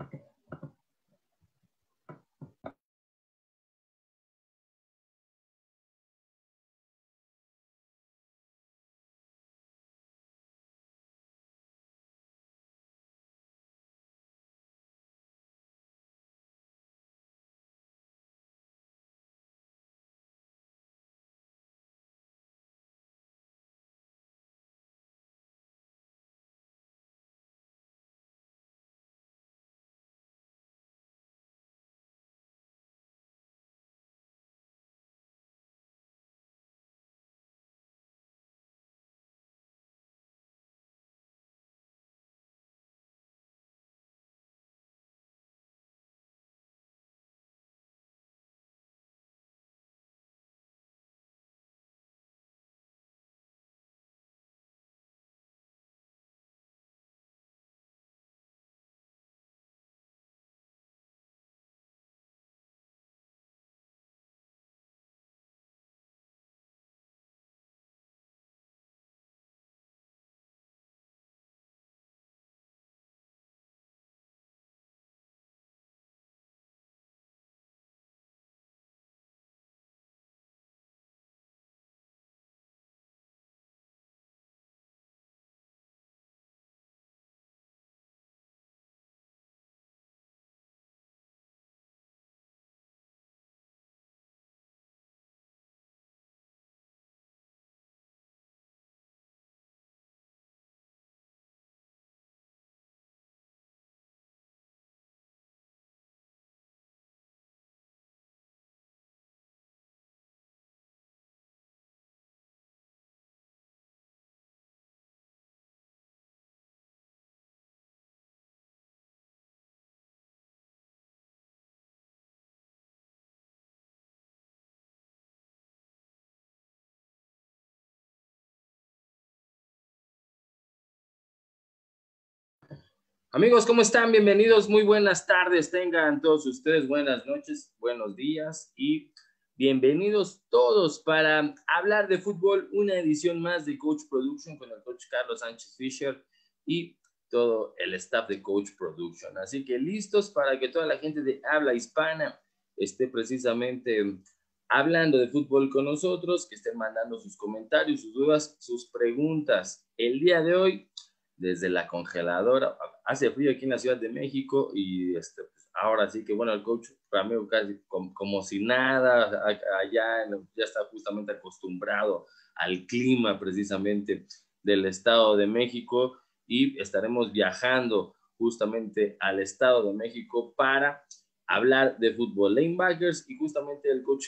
Okay. Amigos, ¿cómo están? Bienvenidos, muy buenas tardes. Tengan todos ustedes buenas noches, buenos días y bienvenidos todos para hablar de fútbol, una edición más de Coach Production con el coach Carlos Sánchez Fisher y todo el staff de Coach Production. Así que listos para que toda la gente de habla hispana esté precisamente hablando de fútbol con nosotros, que estén mandando sus comentarios, sus dudas, sus preguntas. El día de hoy desde la congeladora. Hace frío aquí en la Ciudad de México y este, pues, ahora sí que, bueno, el coach para mí casi como, si nada, allá ya está justamente acostumbrado al clima precisamente del Estado de México y estaremos viajando justamente al Estado de México para hablar de fútbol lanebackers y justamente el coach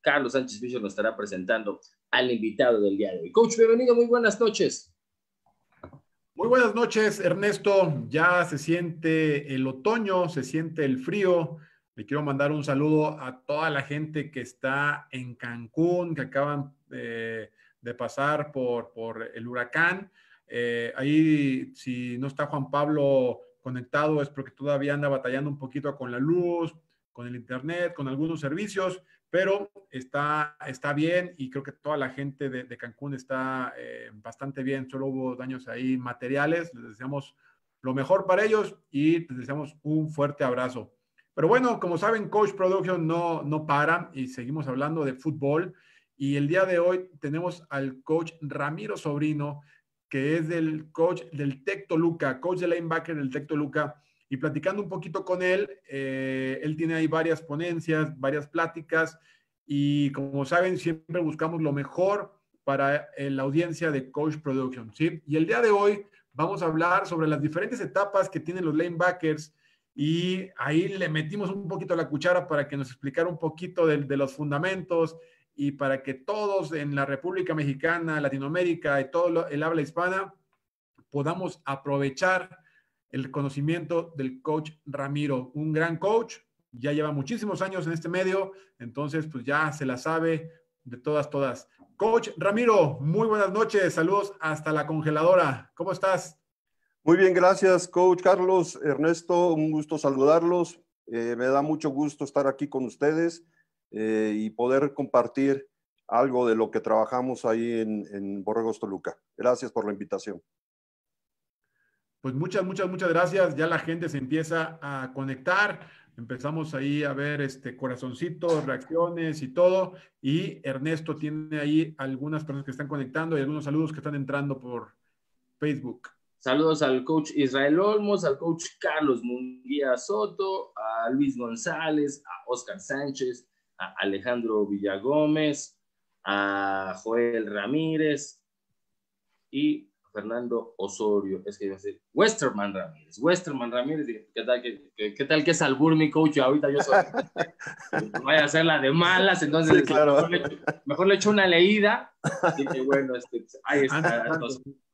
Carlos Sánchez Fischer nos estará presentando al invitado del día de hoy. Coach, bienvenido, muy buenas noches. Muy buenas noches, Ernesto. Ya se siente el otoño, se siente el frío. Le quiero mandar un saludo a toda la gente que está en Cancún, que acaban eh, de, pasar por, el huracán. Eh, ahí, si no está Juan Pablo conectado, es porque todavía anda batallando un poquito con la luz, con el internet, con algunos servicios, pero está, está bien y creo que toda la gente de, Cancún está eh, bastante bien, solo hubo daños ahí materiales, les deseamos lo mejor para ellos y les deseamos un fuerte abrazo. Pero bueno, como saben, Coach Production no, no para y seguimos hablando de fútbol. Y el día de hoy tenemos al coach Ramiro Sobrino, que es del coach del Tecto Luca, coach de linebacker del Tecto Luca y platicando un poquito con él, eh, él tiene ahí varias ponencias, varias pláticas y como saben, siempre buscamos lo mejor para eh, la audiencia de Coach Production, ¿sí? Y el día de hoy vamos a hablar sobre las diferentes etapas que tienen los lanebackers y ahí le metimos un poquito la cuchara para que nos explicara un poquito de, de los fundamentos y para que todos en la República Mexicana, Latinoamérica y todo el habla hispana podamos aprovechar el conocimiento del coach Ramiro, un gran coach, ya lleva muchísimos años en este medio, entonces pues ya se la sabe de todas, todas. Coach Ramiro, muy buenas noches, saludos hasta la congeladora, ¿cómo estás? Muy bien, gracias, coach Carlos, Ernesto, un gusto saludarlos, eh, me da mucho gusto estar aquí con ustedes eh, y poder compartir algo de lo que trabajamos ahí en, en Borregos Toluca. Gracias por la invitación pues muchas, muchas, muchas gracias. Ya la gente se empieza a conectar. Empezamos ahí a ver este corazoncitos, reacciones y todo. Y Ernesto tiene ahí algunas personas que están conectando y algunos saludos que están entrando por Facebook. Saludos al coach Israel Olmos, al coach Carlos Munguía Soto, a Luis González, a Oscar Sánchez, a Alejandro Villagómez, a Joel Ramírez y Fernando Osorio, es que iba a decir Westerman Ramírez, Westerman Ramírez, ¿qué tal que, qué tal que es Albur mi coach? Ahorita yo soy, vaya a ser la de malas, entonces este, mejor, le, echo una leída, así que bueno, este, pues, ahí ah, está,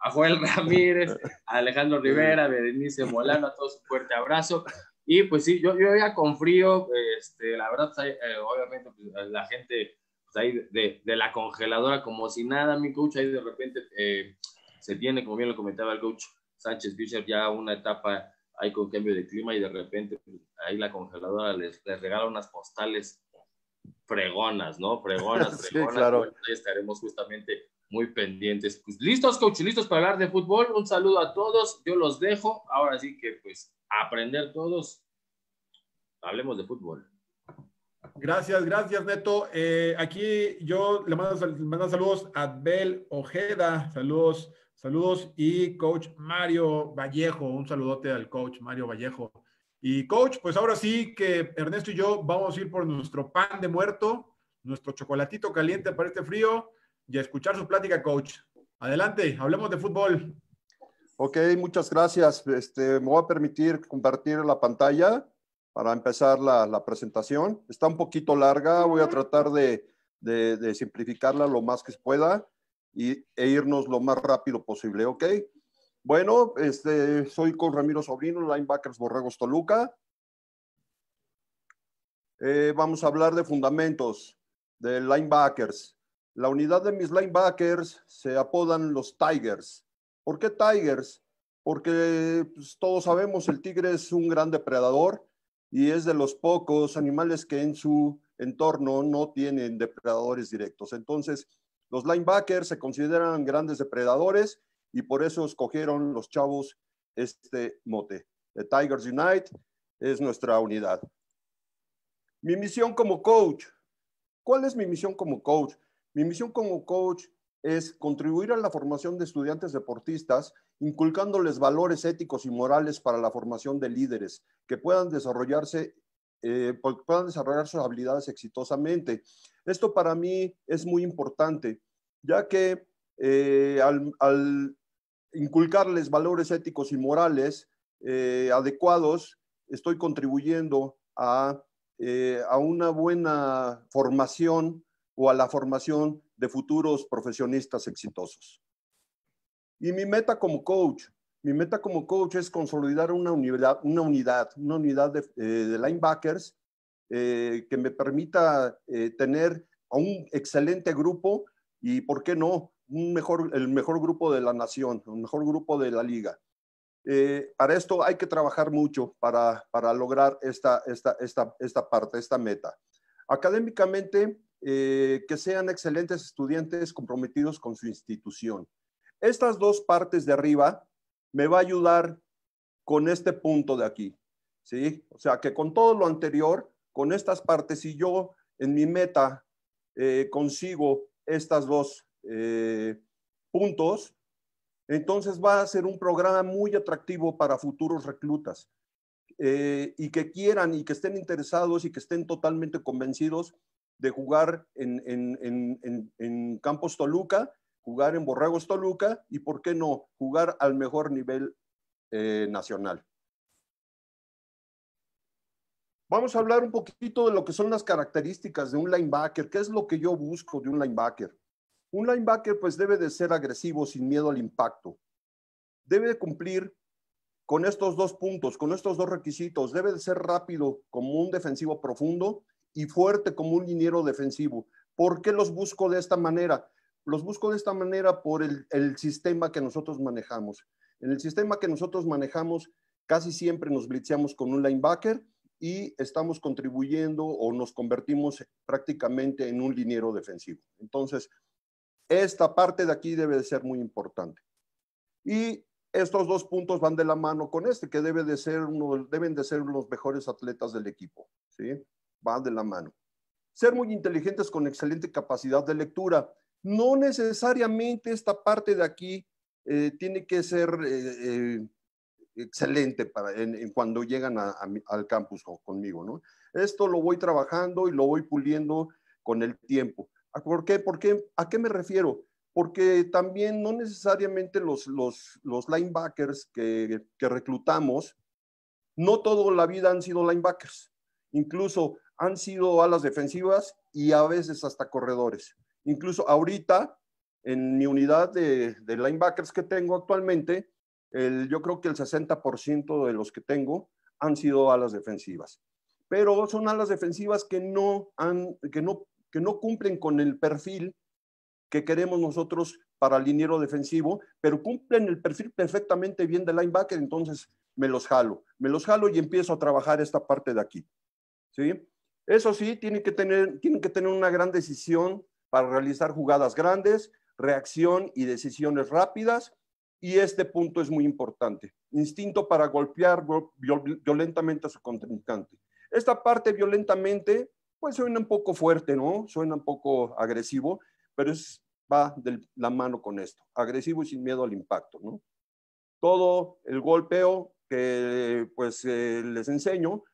a Joel Ramírez, a Alejandro Rivera, a Berenice Molano, a todos un fuerte abrazo, y pues sí, yo, yo ya con frío, este, la verdad, pues, eh, obviamente pues, la gente ahí de, la congeladora como si nada, mi coach, ahí de repente... Eh, se tiene, como bien lo comentaba el coach Sánchez Fischer, ya una etapa ahí con cambio de clima y de repente pues, ahí la congeladora les, les regala unas postales fregonas, ¿no? Fregonas, fregonas. Sí, claro. estaremos justamente muy pendientes. Pues listos, coach, listos para hablar de fútbol. Un saludo a todos. Yo los dejo. Ahora sí que, pues, aprender todos. Hablemos de fútbol. Gracias, gracias, Neto. Eh, aquí yo le mando, le mando saludos a Bel Ojeda. Saludos Saludos y coach Mario Vallejo, un saludote al coach Mario Vallejo. Y coach, pues ahora sí que Ernesto y yo vamos a ir por nuestro pan de muerto, nuestro chocolatito caliente para este frío y a escuchar su plática, coach. Adelante, hablemos de fútbol. Ok, muchas gracias. Este, me voy a permitir compartir la pantalla para empezar la, presentación. Está un poquito larga, voy a tratar de, simplificarla lo más que pueda y, e irnos lo más rápido posible, ¿ok? Bueno, este, soy con Ramiro Sobrino, Linebackers Borregos Toluca. Eh, vamos a hablar de fundamentos de linebackers. La unidad de mis linebackers se apodan los Tigers. ¿Por qué Tigers? Porque pues, todos sabemos el tigre es un gran depredador y es de los pocos animales que en su entorno no tienen depredadores directos. Entonces, los linebackers se consideran grandes depredadores y por eso escogieron los chavos este mote. The Tigers Unite es nuestra unidad. Mi misión como coach. ¿Cuál es mi misión como coach? Mi misión como coach es contribuir a la formación de estudiantes deportistas, inculcándoles valores éticos y morales para la formación de líderes que puedan desarrollarse eh, puedan desarrollar sus habilidades exitosamente. Esto para mí es muy importante, ya que eh, al, inculcarles valores éticos y morales eh, adecuados, estoy contribuyendo a, a una buena formación o a la formación de futuros profesionistas exitosos. Y mi meta como coach mi meta como coach es consolidar una unidad, una unidad, una unidad de, eh, linebackers eh, que me permita eh, tener a un excelente grupo y, ¿por qué no? el mejor grupo de la nación, el mejor grupo de la liga. para esto hay que trabajar mucho para, lograr esta, esta, esta parte, esta meta. Académicamente, que sean excelentes estudiantes comprometidos con su institución. Estas dos partes de arriba me va a ayudar con este punto de aquí, ¿sí? O sea, que con todo lo anterior, con estas partes, si yo en mi meta eh, consigo estas dos eh, puntos, entonces va a ser un programa muy atractivo para futuros reclutas eh, y que quieran y que estén interesados y que estén totalmente convencidos de jugar en, en Campos Toluca jugar en Borrego Toluca y, ¿por qué no?, jugar al mejor nivel eh, nacional. Vamos a hablar un poquito de lo que son las características de un linebacker. ¿Qué es lo que yo busco de un linebacker? Un linebacker pues debe de ser agresivo sin miedo al impacto. Debe de cumplir con estos dos puntos, con estos dos requisitos. Debe de ser rápido como un defensivo profundo y fuerte como un liniero defensivo. ¿Por qué los busco de esta manera? los busco de esta manera por el, sistema que nosotros manejamos. En el sistema que nosotros manejamos, casi siempre nos blitzeamos con un linebacker y estamos contribuyendo o nos convertimos prácticamente en un liniero defensivo. Entonces, esta parte de aquí debe de ser muy importante. Y estos dos puntos van de la mano con este, que debe de ser uno, deben de ser los mejores atletas del equipo. ¿sí? Va de la mano. Ser muy inteligentes con excelente capacidad de lectura. No necesariamente esta parte de aquí eh, tiene que ser eh, eh, excelente cuando llegan al campus conmigo, ¿no? Esto lo voy trabajando y lo voy puliendo con el tiempo. Ah, ¿Por qué? ¿Por qué? ¿A qué me refiero? Porque también no necesariamente los, linebackers que, que reclutamos, no toda la vida han sido linebackers. Incluso han sido alas defensivas y a veces hasta corredores. Incluso ahorita, en mi unidad de, linebackers que tengo actualmente, yo creo que el 60% de los que tengo han sido alas defensivas. Pero son alas defensivas que no, que no cumplen con el perfil que queremos nosotros para liniero defensivo, pero cumplen el perfil perfectamente bien de linebacker, entonces me los jalo, me los jalo y empiezo a trabajar esta parte de aquí. ¿sí? Eso sí, tienen que, tener, tienen que tener una gran decisión para realizar jugadas grandes, reacción y decisiones rápidas. Y este punto es muy importante. Instinto para golpear violentamente a su contrincante. Esta parte violentamente, pues suena un poco fuerte, ¿no? Suena un poco agresivo, pero va de la mano con esto. Agresivo y sin miedo al impacto, ¿no? Todo el golpeo que pues eh, les enseño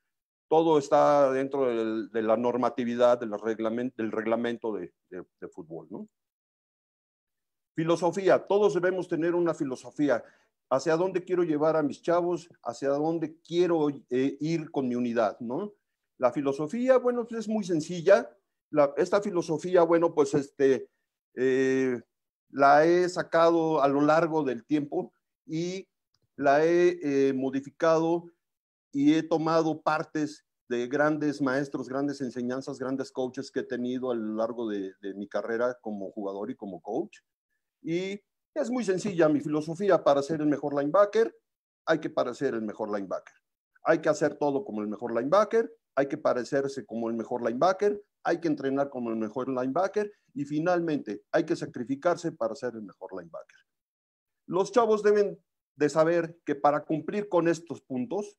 todo está dentro de la normatividad del, reglamento, del reglamento de, fútbol. ¿no? Filosofía, todos debemos tener una filosofía. ¿Hacia dónde quiero llevar a mis chavos? ¿Hacia dónde quiero eh, ir con mi unidad? La filosofía, bueno, pues, es muy sencilla. esta filosofía, bueno, pues este, eh, la he sacado a lo largo del tiempo y la he eh, modificado y he tomado partes de grandes maestros, grandes enseñanzas, grandes coaches que he tenido a lo largo de, mi carrera como jugador y como coach. Y es muy sencilla mi filosofía. Para ser el mejor linebacker, hay que parecer el mejor linebacker. Hay que hacer todo como el mejor linebacker, hay que parecerse como el mejor linebacker, hay que entrenar como el mejor linebacker y finalmente hay que sacrificarse para ser el mejor linebacker. Los chavos deben de saber que para cumplir con estos puntos,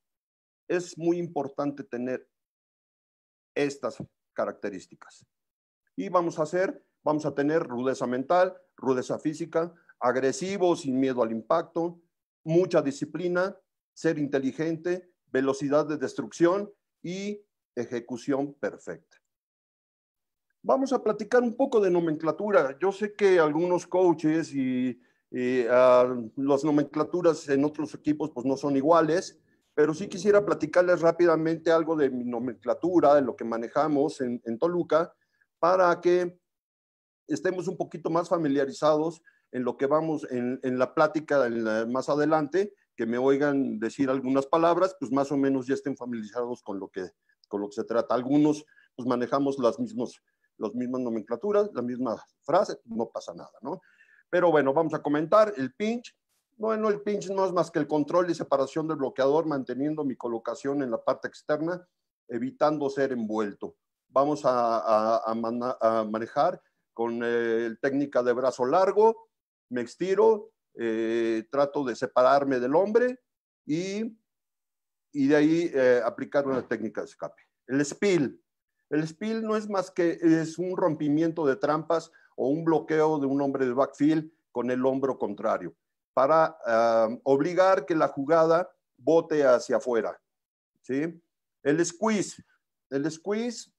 es muy importante tener estas características. Y vamos a hacer, vamos a tener rudeza mental, rudeza física, agresivo, sin miedo al impacto, mucha disciplina, ser inteligente, velocidad de destrucción y ejecución perfecta. Vamos a platicar un poco de nomenclatura. Yo sé que algunos coaches y, ah, las nomenclaturas en otros equipos pues no son iguales, pero sí quisiera platicarles rápidamente algo de mi nomenclatura, de lo que manejamos en, Toluca, para que estemos un poquito más familiarizados en lo que vamos en, la plática más adelante, que me oigan decir algunas palabras, pues más o menos ya estén familiarizados con lo que, con lo que se trata. Algunos pues manejamos las mismas, las mismas nomenclaturas, la misma frase, no pasa nada, ¿no? Pero bueno, vamos a comentar el pinch. Bueno, el pinch no es más que el control y separación del bloqueador, manteniendo mi colocación en la parte externa, evitando ser envuelto. Vamos a, manejar con eh, técnica de brazo largo, me estiro, eh, trato de separarme del hombre y, de ahí eh, aplicar una técnica de escape. El spill. El spill no es más que es un rompimiento de trampas o un bloqueo de un hombre de backfield con el hombro contrario para ah, obligar que la jugada bote hacia afuera. ¿sí? El squeeze. El squeeze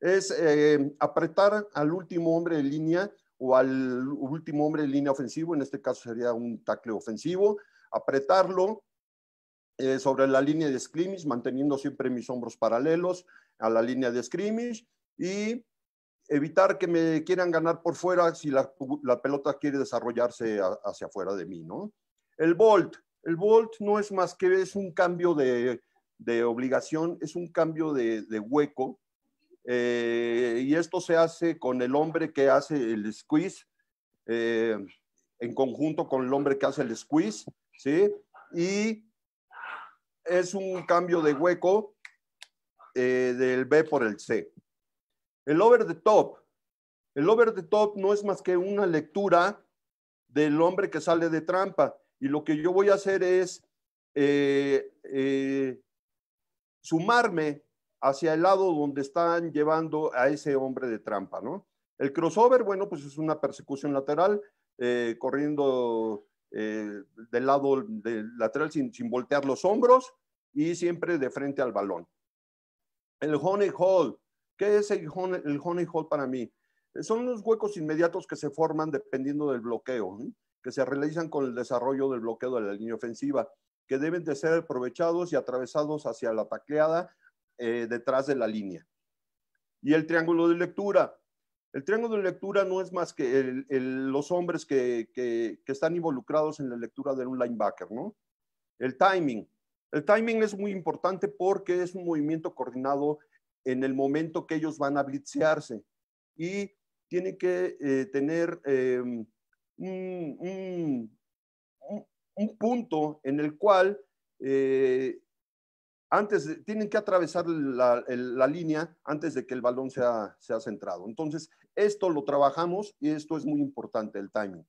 es eh, apretar al último hombre de línea o al último hombre de línea ofensivo, en este caso sería un tackle ofensivo, apretarlo eh, sobre la línea de scrimmage, manteniendo siempre mis hombros paralelos a la línea de scrimmage y evitar que me quieran ganar por fuera si la, pelota quiere desarrollarse hacia afuera de mí, ¿no? El Volt, el Volt no es más que es un cambio de, obligación, es un cambio de, hueco, eh, y esto se hace con el hombre que hace el squeeze, eh, en conjunto con el hombre que hace el squeeze, ¿sí? Y es un cambio de hueco eh, del B por el C, el over the top. El over the top no es más que una lectura del hombre que sale de trampa. Y lo que yo voy a hacer es eh, eh, sumarme hacia el lado donde están llevando a ese hombre de trampa, El crossover, bueno, pues es una persecución lateral, eh, corriendo del lado del lateral sin, sin voltear los hombros y siempre de frente al balón. El honey hole ¿Qué es el, honey hole para mí? Eh, son los huecos inmediatos que se forman dependiendo del bloqueo, que se realizan con el desarrollo del bloqueo de la línea ofensiva, que deben de ser aprovechados y atravesados hacia la tacleada eh, detrás de la línea. Y el triángulo de lectura. El triángulo de lectura no es más que los hombres que, que están involucrados en la lectura de un linebacker, ¿no? El timing. El timing es muy importante porque es un movimiento coordinado en el momento que ellos van a blitzearse y tienen que eh, tener em, un, punto en el cual eh, antes tienen que atravesar la, línea antes de que el balón sea, sea centrado. Entonces, esto lo trabajamos y esto es muy importante, el timing.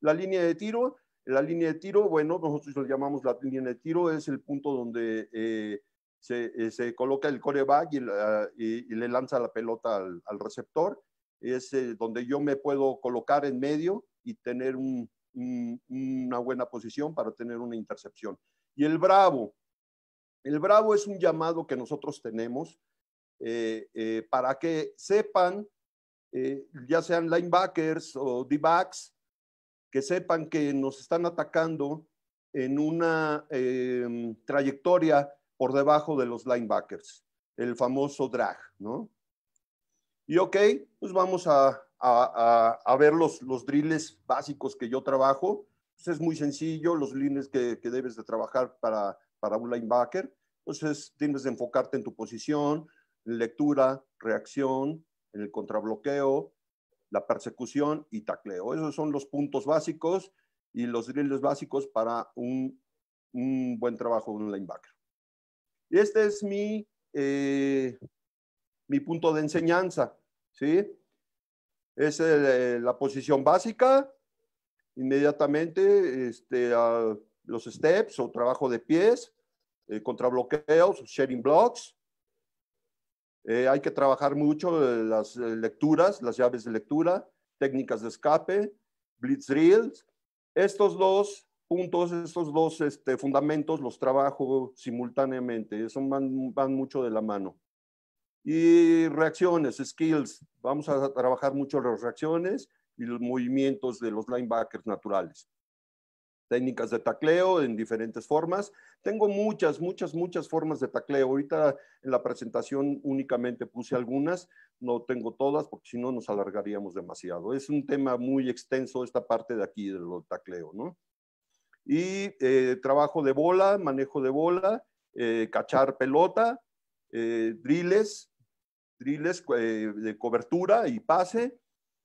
La línea de tiro, la línea de tiro, bueno, nosotros lo llamamos la línea de tiro, es el punto donde eh, eh, se, coloca el coreback y, y, le lanza la pelota al, receptor. Es eh, donde yo me puedo colocar en medio y tener una buena posición para tener una intercepción. Y el bravo. El bravo es un llamado que nosotros tenemos eh, para que sepan, ya sean linebackers o D-backs, que sepan que nos están atacando en una em, trayectoria por debajo de los linebackers, el famoso drag, ¿no? Y ok, pues vamos a, a, ver los, los drills básicos que yo trabajo. Pues es muy sencillo, los líneas que, que, debes de trabajar para, para un linebacker. Entonces tienes de enfocarte en tu posición, lectura, reacción, en el contrabloqueo, la persecución y tacleo. Esos son los puntos básicos y los drills básicos para un, un buen trabajo de un linebacker. Este es mi, eh, mi punto de enseñanza, ¿sí? Es eh, la posición básica, inmediatamente este, los steps o trabajo de pies, eh, contrabloqueos, sharing blocks. Eh, hay que trabajar mucho las lecturas, las llaves de lectura, técnicas de escape, blitz drills. Estos dos todos estos dos este, fundamentos los trabajo simultáneamente, Eso van, van mucho de la mano. Y reacciones, skills, vamos a trabajar mucho las reacciones y los movimientos de los linebackers naturales. Técnicas de tacleo en diferentes formas. Tengo muchas, muchas, muchas formas de tacleo. Ahorita en la presentación únicamente puse algunas, no tengo todas porque si no nos alargaríamos demasiado. Es un tema muy extenso esta parte de aquí de del tacleo, ¿no? Y eh, trabajo de bola, manejo de bola, eh, cachar pelota, eh, drills, eh, de cobertura y pase.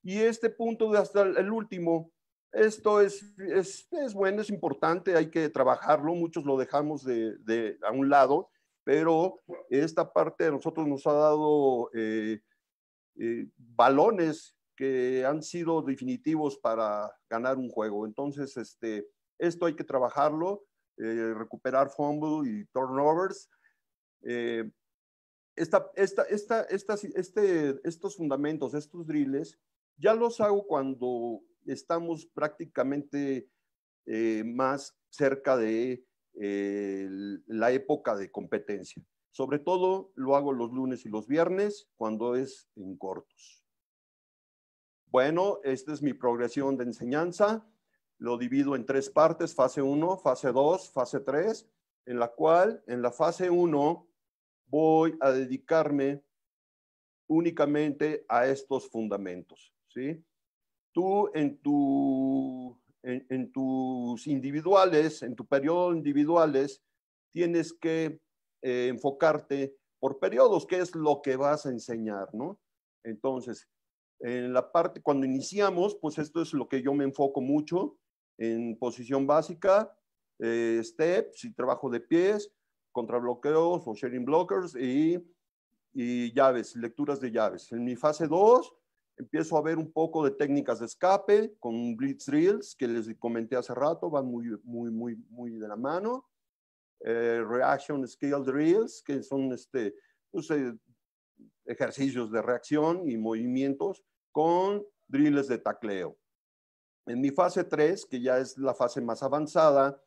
Y este punto hasta el último, esto es, es, es, bueno, es importante, hay que trabajarlo, muchos lo dejamos de, de a un lado, pero esta parte a nosotros nos ha dado balones que han sido definitivos para ganar un juego. Entonces, este, esto hay que trabajarlo, eh, recuperar fumble y turnovers. Eh, este, estos fundamentos, estos drills, ya los hago cuando estamos prácticamente eh, más cerca de la época de competencia. Sobre todo lo hago los lunes y los viernes cuando es en cortos. Bueno, esta es mi progresión de enseñanza lo divido en tres partes, fase 1, fase 2, fase 3, en la cual en la fase 1 voy a dedicarme únicamente a estos fundamentos. ¿sí? Tú en, tu, en, tus individuales, en tu periodo individuales, tienes que eh, enfocarte por periodos, qué es lo que vas a enseñar, ¿no? Entonces, en la parte, cuando iniciamos, pues esto es lo que yo me enfoco mucho, en posición básica, eh, steps y trabajo de pies, contrabloqueos o sharing blockers y, llaves, lecturas de llaves. En mi fase 2 empiezo a ver un poco de técnicas de escape con blitz drills que les comenté hace rato, van muy, muy, muy, muy de la mano. Eh, reaction scale drills, que son este, pues, eh, ejercicios de reacción y movimientos con drills de tacleo. En mi fase 3, que ya es la fase más avanzada,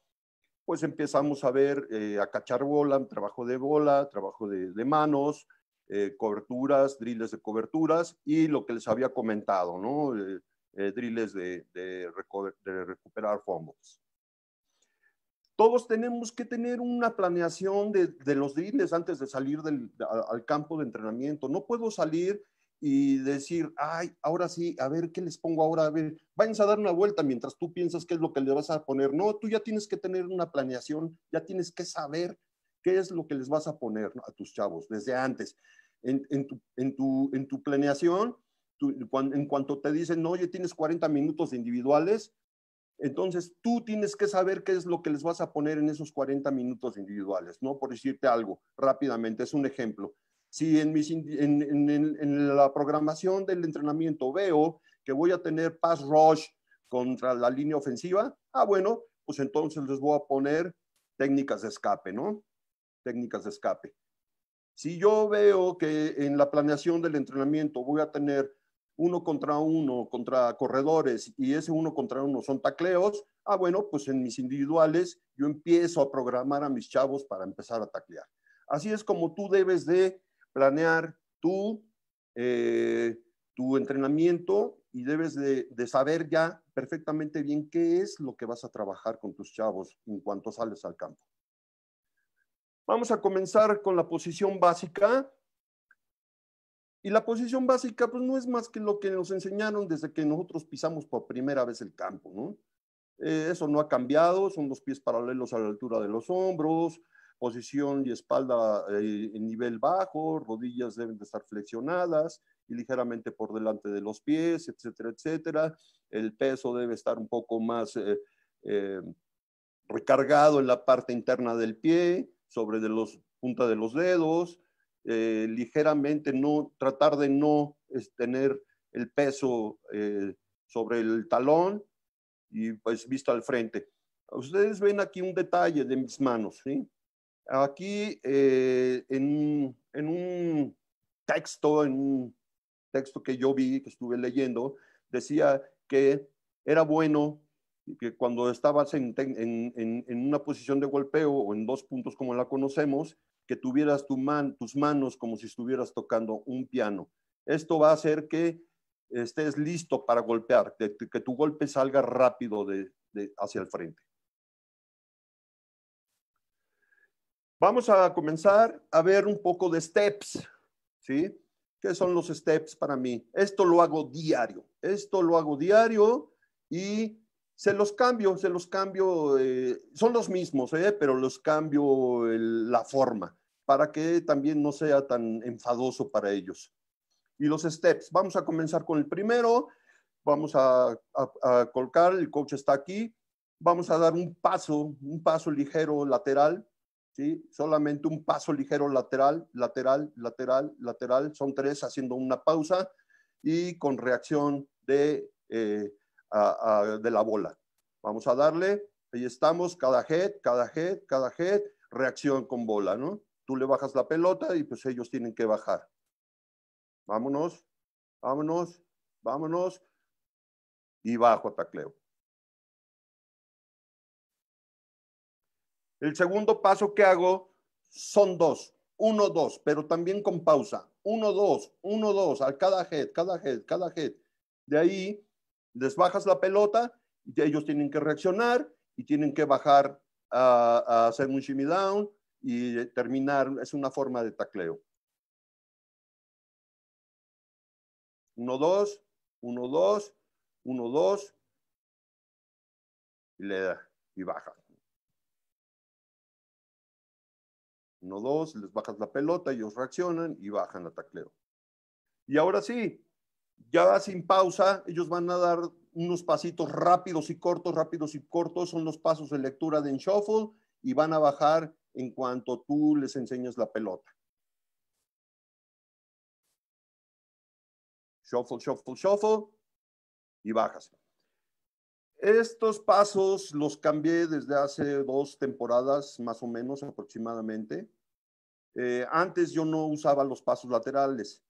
pues empezamos a ver, eh, a cachar bola, trabajo de bola, trabajo de, manos, eh, coberturas, drills de coberturas y lo que les había comentado, ¿no? Eh, drills de, recuperar fumbles. Todos tenemos que tener una planeación de, los drills antes de salir al campo de entrenamiento. No puedo salir y decir, ay, ahora sí, a ver, ¿qué les pongo ahora? A ver, vayan a dar una vuelta mientras tú piensas qué es lo que le vas a poner. No, tú ya tienes que tener una planeación, ya tienes que saber qué es lo que les vas a poner a tus chavos desde antes. En, tu, en, tu, planeación, en cuanto te dicen, no, ya tienes 40 minutos individuales, entonces tú tienes que saber qué es lo que les vas a poner en esos 40 minutos individuales, ¿no? Por decirte algo rápidamente, es un ejemplo. Si en, en, la programación del entrenamiento veo que voy a tener pass rush contra la línea ofensiva, ah, bueno, pues entonces les voy a poner técnicas de escape, ¿no? Técnicas de escape. Si yo veo que en la planeación del entrenamiento voy a tener uno contra uno contra corredores y ese uno contra uno son tacleos, ah, bueno, pues en mis individuales yo empiezo a programar a mis chavos para empezar a taclear. Así es como tú debes de planear tu, eh, tu entrenamiento y debes de, saber ya perfectamente bien qué es lo que vas a trabajar con tus chavos en cuanto sales al campo. Vamos a comenzar con la posición básica. Y la posición básica, pues no es más que lo que nos enseñaron desde que nosotros pisamos por primera vez el campo, ¿no? Eh, eso no ha cambiado, son los pies paralelos a la altura de los hombros, posición y espalda eh, en nivel bajo, rodillas deben de estar flexionadas y ligeramente por delante de los pies, etcétera, etcétera. El peso debe estar un poco más eh, eh, recargado en la parte interna del pie, sobre de los punta de los dedos, ligeramente no tratar de no tener el peso sobre el talón y pues visto al frente. Ustedes ven aquí un detalle de mis manos, ¿sí? Aquí eh, en, un texto, en un texto que yo vi, que estuve leyendo, decía que era bueno que cuando estabas en, una posición de golpeo o en dos puntos como la conocemos, que tuvieras tus manos como si estuvieras tocando un piano. Esto va a hacer que estés listo para golpear, que, tu golpe salga rápido hacia el frente. Vamos a comenzar a ver un poco de steps, ¿sí? ¿Qué son los steps para mí? Esto lo hago diario, esto lo hago diario y se los cambio, se los cambio, eh, son los mismos, ¿eh? pero los cambio la forma para que también no sea tan enfadoso para ellos. Y los steps, vamos a comenzar con el primero, vamos a, colocar, el coach está aquí, vamos a dar un paso, un paso ligero lateral, ¿sí? Solamente un paso ligero lateral, lateral, lateral, lateral, son tres haciendo una pausa y con reacción de, eh, de la bola. Vamos a darle, ahí estamos, cada head, cada head, cada head, reacción con bola, ¿no? Tú le bajas la pelota y pues ellos tienen que bajar. Vámonos, vámonos, vámonos y bajo a tacleo. El segundo paso que hago son dos, uno, dos, pero también con pausa. Uno, dos, uno, dos, a cada head, cada head, cada head. De ahí les bajas la pelota y ellos tienen que reaccionar y tienen que bajar a, a hacer un shimmy down y terminar. Es una forma de tacleo. Uno, dos, uno, dos, uno, dos. Y le da y baja. uno, dos, les bajas la pelota, ellos reaccionan y bajan la tacleo. Y ahora sí, ya sin pausa, ellos van a dar unos pasitos rápidos y cortos, rápidos y cortos, son los pasos de lectura de Shuffle y van a bajar en cuanto tú les enseñas la pelota. Shuffle, shuffle, shuffle y bajas. Estos pasos los cambié desde hace dos temporadas, más o menos aproximadamente. Eh, antes yo no usaba los pasos laterales.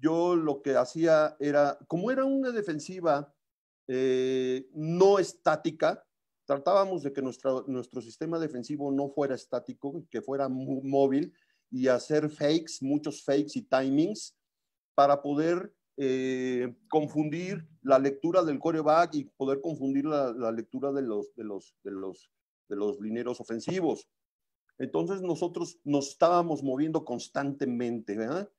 Yo lo que hacía era, como era una defensiva eh, no estática, tratábamos de que nuestro, nuestro sistema defensivo no fuera estático, que fuera móvil y hacer fakes, muchos fakes y timings para poder eh, confundir la lectura del coreback y poder confundir la, lectura de los, de, los, de, los, de los lineros ofensivos. Entonces nosotros nos estábamos moviendo constantemente, ¿verdad?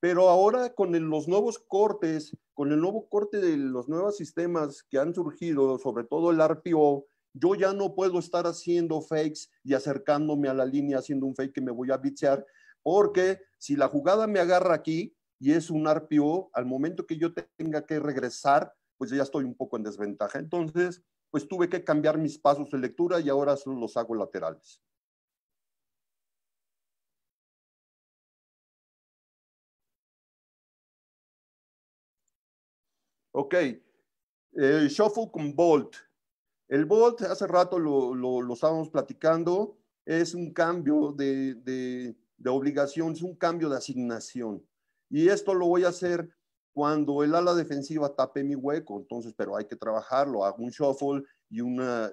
Pero ahora con los nuevos cortes, con el nuevo corte de los nuevos sistemas que han surgido, sobre todo el RPO, yo ya no puedo estar haciendo fakes y acercándome a la línea haciendo un fake que me voy a bichear, porque si la jugada me agarra aquí, y es un RPO, al momento que yo tenga que regresar, pues ya estoy un poco en desventaja. Entonces, pues tuve que cambiar mis pasos de lectura y ahora solo los hago laterales. Ok, shuffle con Bolt. El Bolt, hace rato lo, estábamos platicando, es un cambio de, de obligación, es un cambio de asignación. Y esto lo voy a hacer cuando el ala defensiva tape mi hueco, entonces, pero hay que trabajarlo, hago un shuffle y una,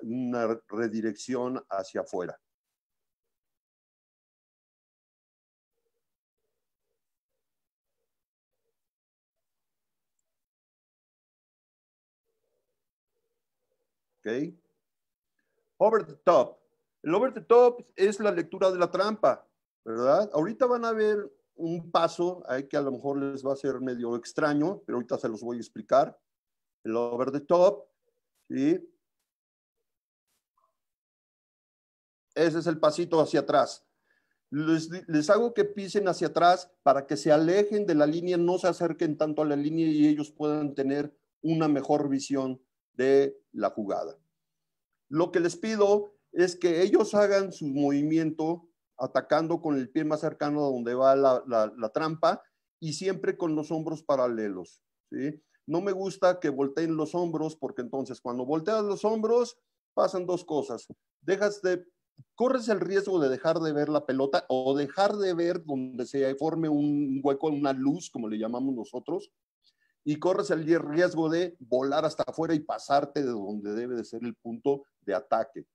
redirección hacia afuera. ¿ok? Over the top. El over the top es la lectura de la trampa, ¿verdad? Ahorita van a ver un paso eh, que a lo mejor les va a ser medio extraño, pero ahorita se los voy a explicar. El over the top, ¿sí? Ese es el pasito hacia atrás. Les, les, hago que pisen hacia atrás para que se alejen de la línea, no se acerquen tanto a la línea y ellos puedan tener una mejor visión de la jugada. Lo que les pido es que ellos hagan su movimiento atacando con el pie más cercano a donde va la, trampa y siempre con los hombros paralelos. ¿sí? No me gusta que volteen los hombros porque entonces cuando volteas los hombros pasan dos cosas. Dejas de, corres el riesgo de dejar de ver la pelota o dejar de ver donde se forme un hueco, una luz, como le llamamos nosotros, y corres el riesgo de volar hasta afuera y pasarte de donde debe de ser el punto de ataque.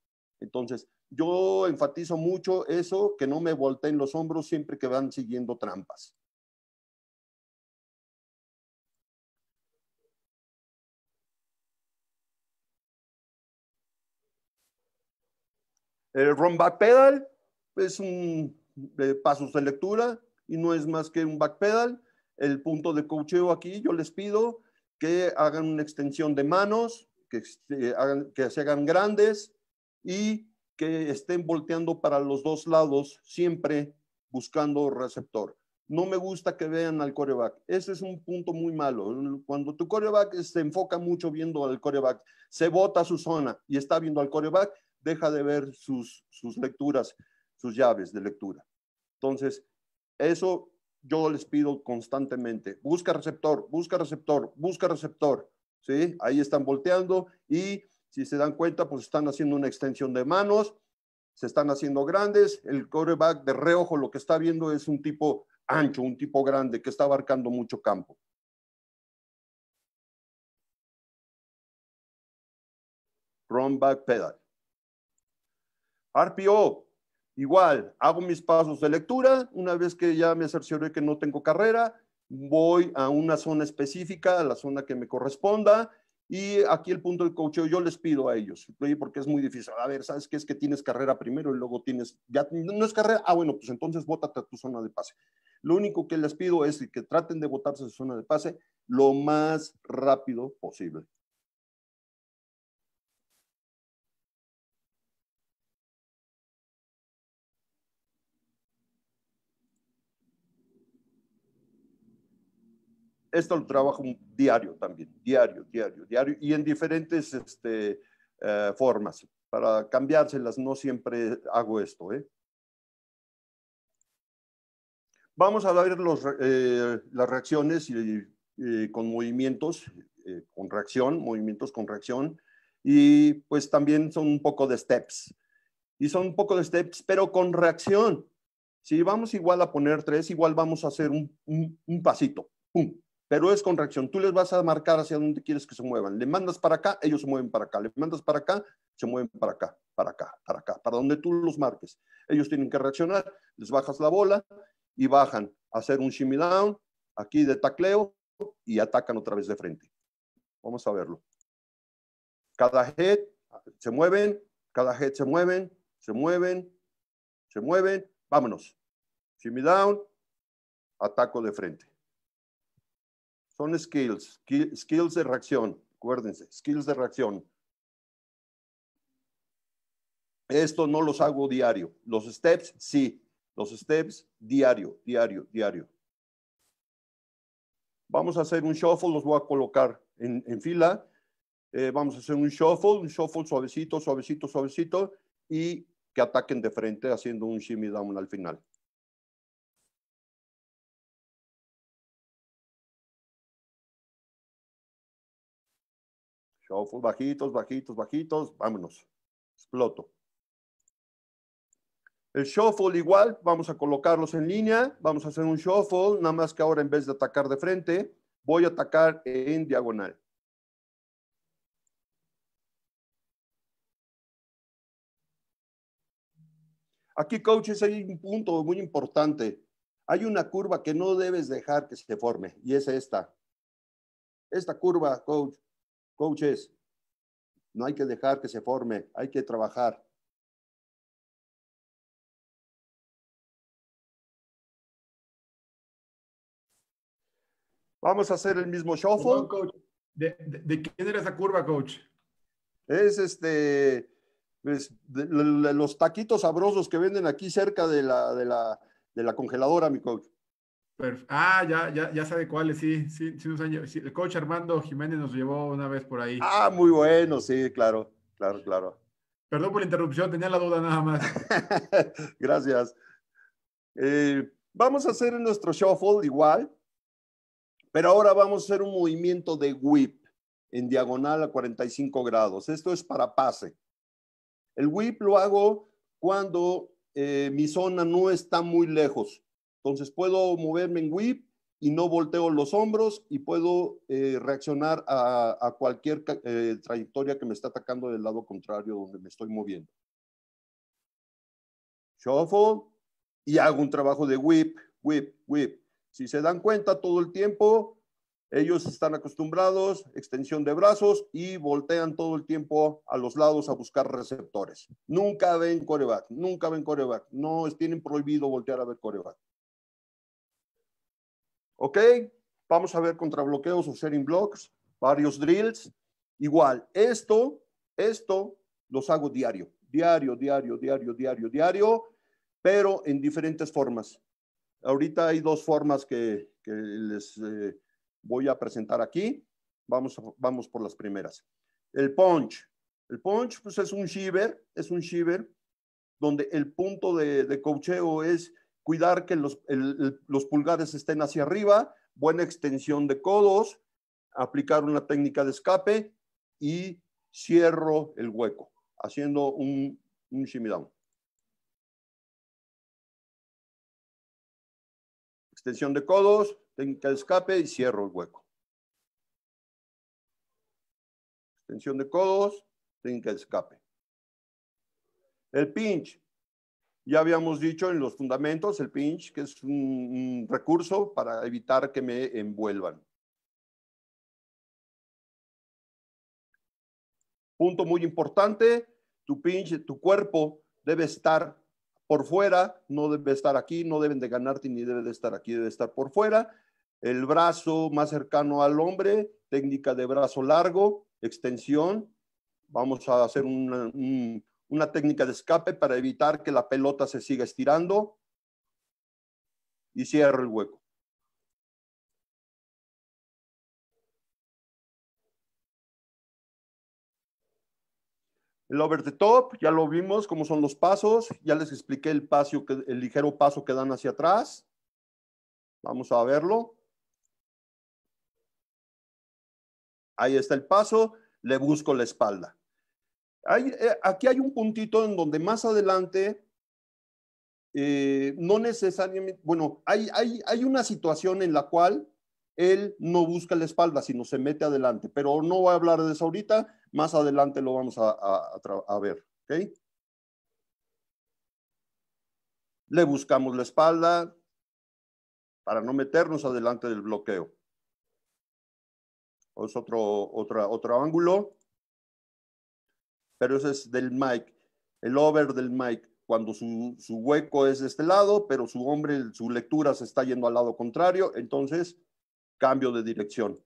Entonces, yo enfatizo mucho eso, que no me volteen los hombros siempre que van siguiendo trampas. El run Pedal es un eh, paso de lectura y no es más que un Back Pedal. El punto de cocheo aquí, yo les pido que hagan una extensión de manos, que, este, que se hagan grandes, y que estén volteando para los dos lados, siempre buscando receptor. No me gusta que vean al coreback. Ese es un punto muy malo. Cuando tu coreback se enfoca mucho viendo al coreback, se bota su zona y está viendo al coreback, deja de ver sus, sus lecturas, sus llaves de lectura. Entonces, eso yo les pido constantemente. Busca receptor, busca receptor, busca receptor. ¿Sí? Ahí están volteando y si se dan cuenta, pues están haciendo una extensión de manos, se están haciendo grandes. El coreback de reojo lo que está viendo es un tipo ancho, un tipo grande que está abarcando mucho campo. Run back pedal. RPO, igual, hago mis pasos de lectura. Una vez que ya me cercioré que no tengo carrera, voy a una zona específica, a la zona que me corresponda, y aquí el punto del cocheo, yo les pido a ellos, porque es muy difícil. A ver, ¿sabes qué? Es que tienes carrera primero y luego tienes, ya no es carrera, ah, bueno, pues entonces bótate a tu zona de pase. Lo único que les pido es que traten de botarse a su zona de pase lo más rápido posible. esto lo trabajo diario también, diario, diario, diario, y en diferentes este, eh, formas. Para cambiárselas no siempre hago esto. ¿eh? Vamos a ver eh, las reacciones con movimientos, con reacción, movimientos con reacción, y pues también son un poco de steps. Y son un poco de steps, pero con reacción. Si vamos igual a poner tres, igual vamos a hacer un, un pasito, pum, pero es con reacción. Tú les vas a marcar hacia dónde quieres que se muevan. Le mandas para acá, ellos se mueven para acá. Le mandas para acá, se mueven para acá, para acá, para acá, para donde tú los marques. Ellos tienen que reaccionar, les bajas la bola y bajan a hacer un shimmy down aquí de tacleo y atacan otra vez de frente. Vamos a verlo. Cada head se mueven, cada head se mueven, se mueven, se mueven. Vámonos. Shimmy down, ataco de frente son skills, skills de reacción, acuérdense, skills de reacción. Esto no los hago diario. Los steps, sí. Los steps, diario, diario, diario. Vamos a hacer un shuffle, los voy a colocar en, fila. Eh, vamos a hacer un shuffle, un shuffle suavecito, suavecito, suavecito y que ataquen de frente haciendo un shimmy down al final. bajitos, bajitos, bajitos, vámonos. Exploto. El shuffle igual, vamos a colocarlos en línea, vamos a hacer un shuffle, nada más que ahora en vez de atacar de frente, voy a atacar en diagonal. Aquí, coaches, hay un punto muy importante. Hay una curva que no debes dejar que se forme y es esta. Esta curva, coach, coaches, no hay que dejar que se forme, hay que trabajar. Vamos a hacer el mismo show. ¿De, quién era esa curva, coach? Es este, de, los taquitos sabrosos que venden aquí cerca de la, de la congeladora, mi coach ah, ya, ya, ya sabe cuáles, sí, sí, El coach Armando Jiménez nos llevó una vez por ahí. Ah, muy bueno, sí, claro, claro, claro. Perdón por la interrupción, tenía la duda nada más. Gracias. Eh, vamos a hacer nuestro shuffle igual, pero ahora vamos a hacer un movimiento de whip en diagonal a 45 grados. Esto es para pase. El whip lo hago cuando eh, mi zona no está muy lejos entonces puedo moverme en whip y no volteo los hombros y puedo eh, reaccionar a, cualquier eh, trayectoria que me está atacando del lado contrario donde me estoy moviendo. Shuffle y hago un trabajo de whip, whip, whip. Si se dan cuenta, todo el tiempo ellos están acostumbrados, extensión de brazos y voltean todo el tiempo a los lados a buscar receptores. Nunca ven coreback, nunca ven coreback. No tienen prohibido voltear a ver coreback. ¿Ok? Vamos a ver contrabloqueos o sharing blocks, varios drills. Igual, esto, esto los hago diario, diario, diario, diario, diario, diario, pero en diferentes formas. Ahorita hay dos formas que, les eh, voy a presentar aquí. Vamos, vamos por las primeras. El punch. El punch pues, es un shiver, es un shiver donde el punto de, de cocheo es cuidar que los, pulgares estén hacia arriba, buena extensión de codos, aplicar una técnica de escape y cierro el hueco, haciendo un, un Extensión de codos, técnica de escape y cierro el hueco. Extensión de codos, técnica de escape. El pinch, ya habíamos dicho en los fundamentos el pinch, que es un, recurso para evitar que me envuelvan. Punto muy importante, tu pinch, tu cuerpo debe estar por fuera, no debe estar aquí, no deben de ganarte ni debe de estar aquí, debe estar por fuera. El brazo más cercano al hombre, técnica de brazo largo, extensión. Vamos a hacer un, una técnica de escape para evitar que la pelota se siga estirando y cierro el hueco. El over the top, ya lo vimos cómo son los pasos, ya les expliqué el, paso, el ligero paso que dan hacia atrás. Vamos a verlo. Ahí está el paso, le busco la espalda. Eh, aquí hay un puntito en donde más adelante eh, no necesariamente, bueno, hay, una situación en la cual él no busca la espalda, sino se mete adelante, pero no voy a hablar de eso ahorita, más adelante lo vamos a, ver, Le buscamos la espalda para no meternos adelante del bloqueo. Es otro, otro ángulo pero ese es del Mike, el over del Mike, cuando su, hueco es de este lado, pero su hombre, su lectura se está yendo al lado contrario, entonces cambio de dirección,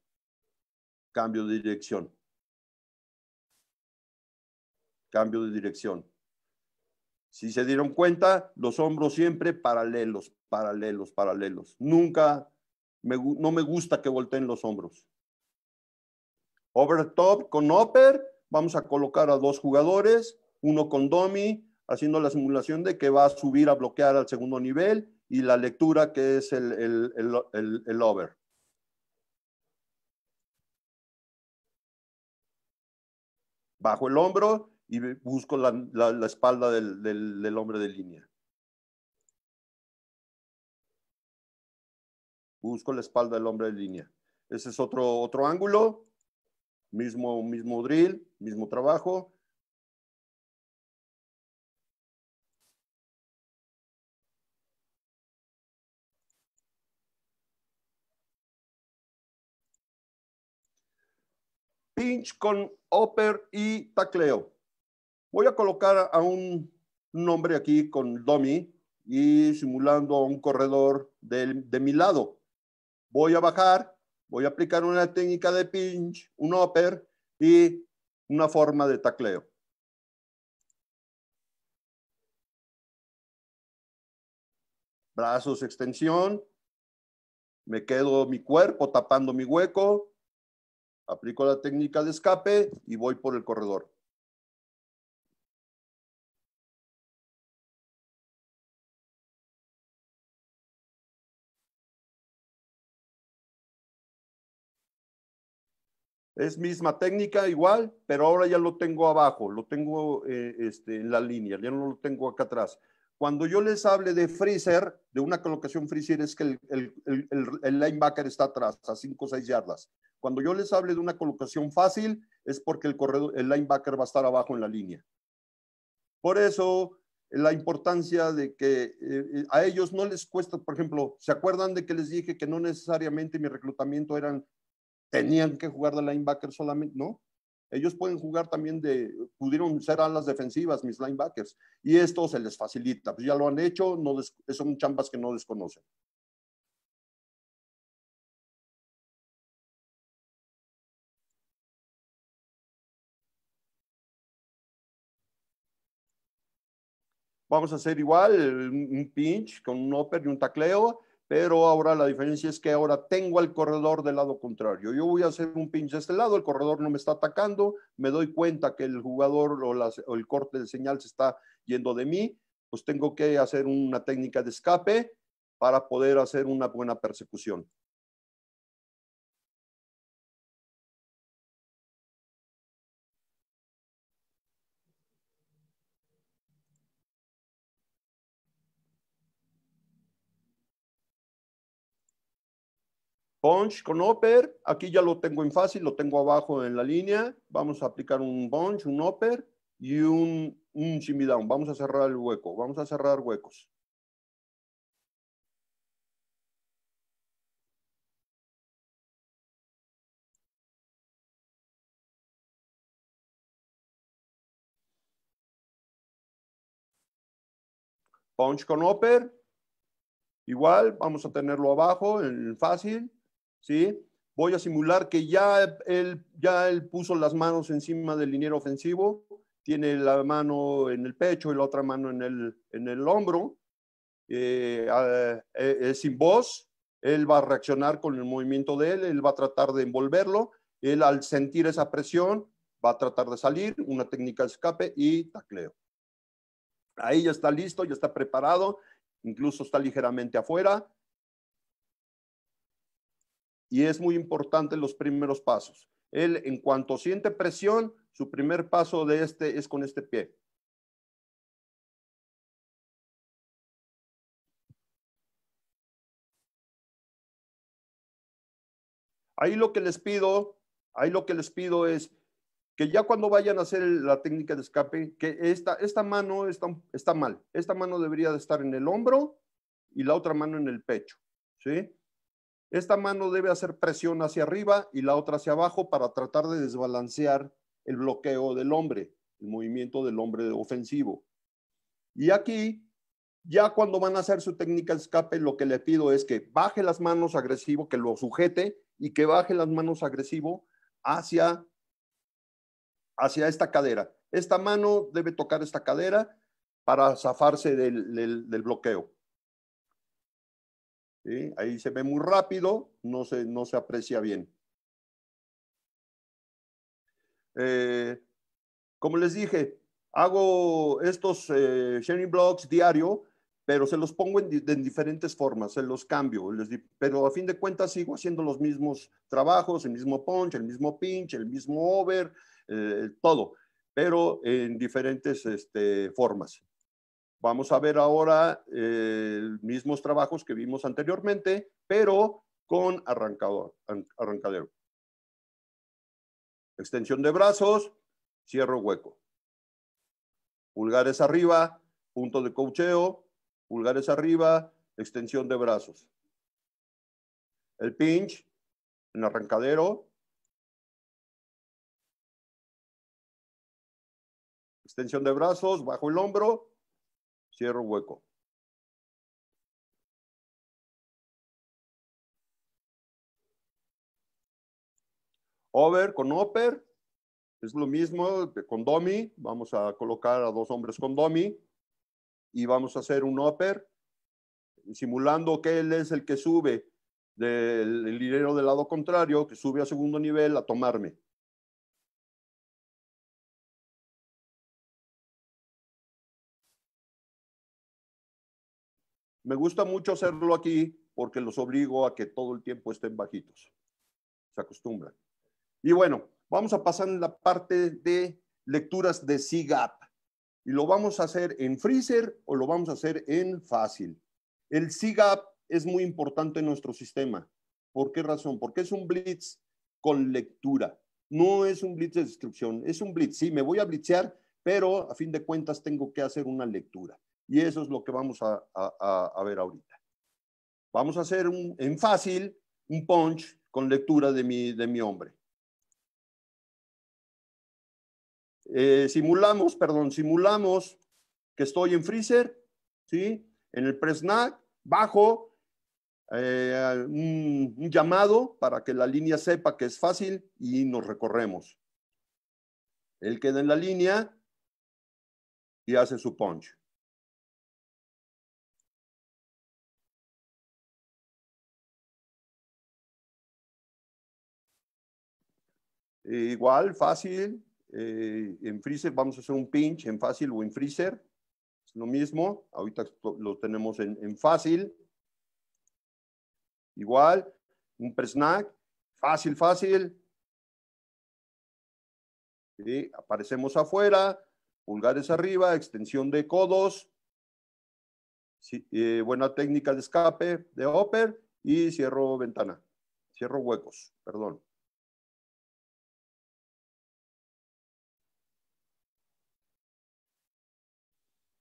cambio de dirección, cambio de dirección. Si se dieron cuenta, los hombros siempre paralelos, paralelos, paralelos. Nunca, no me gusta que volteen los hombros. Over top con upper vamos a colocar a dos jugadores, uno con Domi, haciendo la simulación de que va a subir a bloquear al segundo nivel y la lectura que es el, over. Bajo el hombro y busco la, espalda del, del hombre de línea. Busco la espalda del hombre de línea. Ese es otro, otro ángulo mismo, mismo drill, mismo trabajo. Pinch con upper y tacleo. Voy a colocar a un nombre aquí con dummy y simulando a un corredor de, de mi lado. Voy a bajar voy a aplicar una técnica de pinch, un upper y una forma de tacleo. Brazos, extensión. Me quedo mi cuerpo tapando mi hueco. Aplico la técnica de escape y voy por el corredor. Es misma técnica, igual, pero ahora ya lo tengo abajo, lo tengo eh, este, en la línea, ya no lo tengo acá atrás. Cuando yo les hable de freezer, de una colocación freezer, es que el, linebacker está atrás, a 5 o 6 yardas. Cuando yo les hable de una colocación fácil, es porque el, corredor, el linebacker va a estar abajo en la línea. Por eso, la importancia de que eh, eh, a ellos no les cuesta, por ejemplo, ¿se acuerdan de que les dije que no necesariamente mi reclutamiento eran tenían que jugar de linebacker solamente, no. Ellos pueden jugar también de, pudieron ser alas defensivas, mis linebackers, y esto se les facilita. Pues ya lo han hecho, no son chambas que no desconocen. Vamos a hacer igual un pinch con un upper y un tacleo pero ahora la diferencia es que ahora tengo al corredor del lado contrario. Yo voy a hacer un pinche a este lado, el corredor no me está atacando, me doy cuenta que el jugador o el corte de señal se está yendo de mí, pues tengo que hacer una técnica de escape para poder hacer una buena persecución. Punch con upper, aquí ya lo tengo en fácil, lo tengo abajo en la línea. Vamos a aplicar un punch, un upper y un, un shimmy down. Vamos a cerrar el hueco, vamos a cerrar huecos. Punch con upper. Igual, vamos a tenerlo abajo en fácil ¿sí? Voy a simular que ya él, ya él puso las manos encima del liniero ofensivo, tiene la mano en el pecho y la otra mano en el, hombro, eh, eh sin voz, él va a reaccionar con el movimiento de él, él va a tratar de envolverlo, él al sentir esa presión va a tratar de salir, una técnica de escape y tacleo. Ahí ya está listo, ya está preparado, incluso está ligeramente afuera, y es muy importante los primeros pasos. Él, en cuanto siente presión, su primer paso de este es con este pie. Ahí lo que les pido, ahí lo que les pido es que ya cuando vayan a hacer la técnica de escape, que esta, mano está, está mal. Esta mano debería de estar en el hombro y la otra mano en el pecho. ¿sí? Esta mano debe hacer presión hacia arriba y la otra hacia abajo para tratar de desbalancear el bloqueo del hombre, el movimiento del hombre ofensivo. Y aquí, ya cuando van a hacer su técnica de escape, lo que le pido es que baje las manos agresivo, que lo sujete y que baje las manos agresivo hacia, hacia esta cadera. Esta mano debe tocar esta cadera para zafarse del bloqueo. Ahí se ve muy rápido, no se, no se aprecia bien. Eh, como les dije, hago estos eh, sharing blogs diario, pero se los pongo en, diferentes formas, se los cambio, pero a fin de cuentas sigo haciendo los mismos trabajos, el mismo punch, el mismo pinch, el mismo over, eh, todo, pero en diferentes este, formas. Vamos a ver ahora los eh, mismos trabajos que vimos anteriormente, pero con arrancador, arrancadero. Extensión de brazos, cierro hueco. Pulgares arriba, punto de cocheo, pulgares arriba, extensión de brazos. El pinch, en arrancadero. Extensión de brazos, bajo el hombro, Cierro hueco. Over con upper. Es lo mismo con domi. Vamos a colocar a dos hombres con domi. Y vamos a hacer un upper. Simulando que él es el que sube del del lado contrario, que sube a segundo nivel a tomarme. Me gusta mucho hacerlo aquí porque los obligo a que todo el tiempo estén bajitos. Se acostumbran. Y bueno, vamos a pasar en la parte de lecturas de SIGAP. Y lo vamos a hacer en freezer o lo vamos a hacer en fácil. El SIGAP es muy importante en nuestro sistema. ¿Por qué razón? Porque es un blitz con lectura. No es un blitz de descripción, es un blitz. Sí, me voy a blitzear, pero a fin de cuentas tengo que hacer una lectura. Y eso es lo que vamos a, ver ahorita. Vamos a hacer un, en fácil un punch con lectura de mi, hombre. Eh, simulamos, perdón, simulamos que estoy en freezer, ¿sí? En el pre bajo eh, un, un, llamado para que la línea sepa que es fácil y nos recorremos. Él queda en la línea y hace su punch. Eh, igual, fácil. Eh, en freezer vamos a hacer un pinch en fácil o en freezer. Es lo mismo. Ahorita lo tenemos en, fácil. Igual, un pre-snack. Fácil, fácil. aparecemos afuera, pulgares arriba, extensión de codos. Eh, buena técnica de escape de upper y cierro ventana. Cierro huecos, perdón.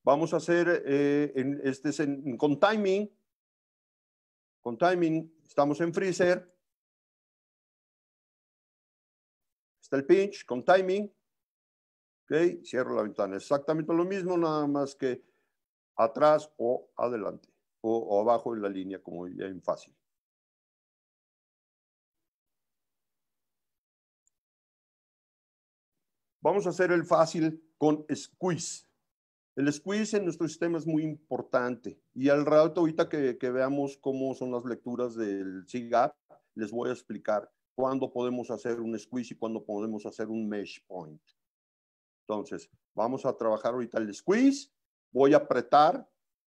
Vamos a hacer, eh, este es con timing, con timing, estamos en freezer. Está el pinch con timing. Ok, cierro la ventana. Exactamente lo mismo, nada más que atrás o adelante o, abajo en la línea, como ya en fácil. Vamos a hacer el fácil con squeeze. El squeeze en nuestro sistema es muy importante y al rato, ahorita que, veamos cómo son las lecturas del SIGAP, les voy a explicar cuándo podemos hacer un squeeze y cuándo podemos hacer un mesh point. Entonces, vamos a trabajar ahorita el squeeze. Voy a apretar,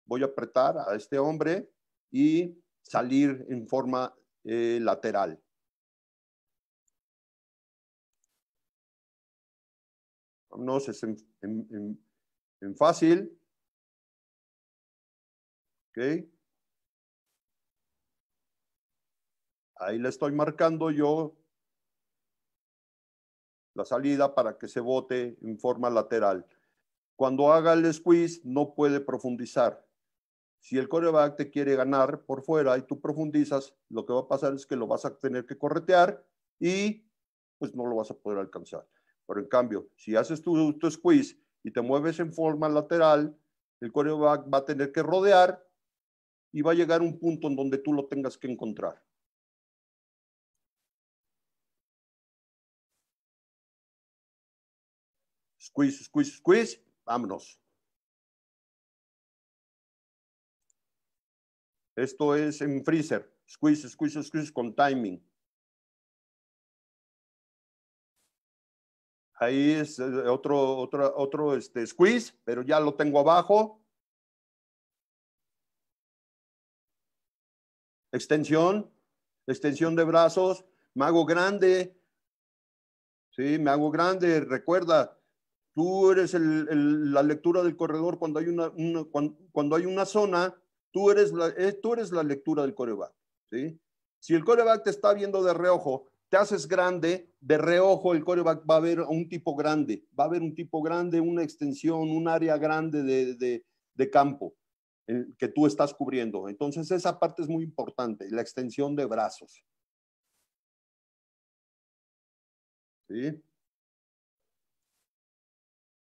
voy a apretar a este hombre y salir en forma eh, lateral. No, en en fácil. ¿Ok? Ahí le estoy marcando yo la salida para que se bote en forma lateral. Cuando haga el squeeze, no puede profundizar. Si el coreback te quiere ganar por fuera y tú profundizas, lo que va a pasar es que lo vas a tener que corretear y pues no lo vas a poder alcanzar. Pero en cambio, si haces tu squeeze y te mueves en forma lateral, el quarterback va a tener que rodear y va a llegar un punto en donde tú lo tengas que encontrar. Squeeze, squeeze, squeeze. Vámonos. Esto es en freezer. Squeeze, squeeze, squeeze con timing. Ahí es eh, otro, otro este, squeeze, pero ya lo tengo abajo. Extensión, extensión de brazos, me hago grande. Sí, me hago grande. Recuerda, tú eres la lectura del corredor cuando hay una, cuando, hay una zona, tú eres la, eh, tú eres la lectura del coreback. ¿sí? Si el coreback te está viendo de reojo te haces grande, de reojo el coreback va a haber un tipo grande, va a haber un tipo grande, una extensión, un área grande de, campo eh, que tú estás cubriendo. Entonces esa parte es muy importante, la extensión de brazos. ¿Sí?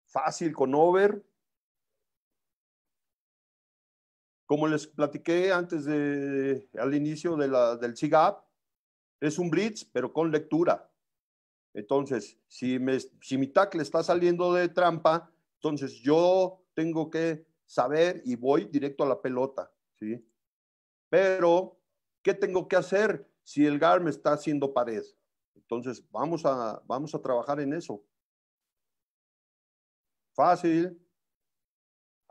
Fácil con over. Como les platiqué antes de, al inicio de la, del SIGAP, es un blitz, pero con lectura. Entonces, si, me, si mi tackle está saliendo de trampa, entonces yo tengo que saber y voy directo a la pelota, ¿sí? Pero, ¿qué tengo que hacer si el GAR me está haciendo pared? Entonces, vamos a, vamos a trabajar en eso. Fácil.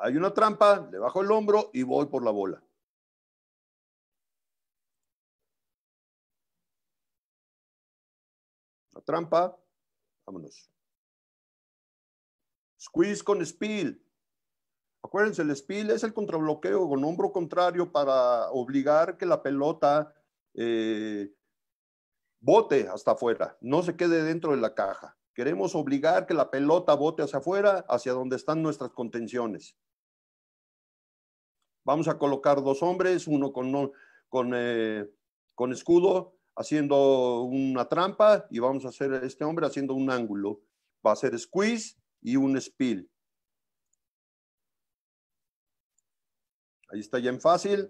Hay una trampa, le bajo el hombro y voy por la bola. Trampa. Vámonos. Squeeze con spill. Acuérdense, el spill es el contrabloqueo con hombro contrario para obligar que la pelota eh, bote hasta afuera, no se quede dentro de la caja. Queremos obligar que la pelota bote hacia afuera, hacia donde están nuestras contenciones. Vamos a colocar dos hombres, uno con, con, eh, con escudo haciendo una trampa y vamos a hacer este hombre haciendo un ángulo. Va a ser squeeze y un spill. Ahí está ya en fácil.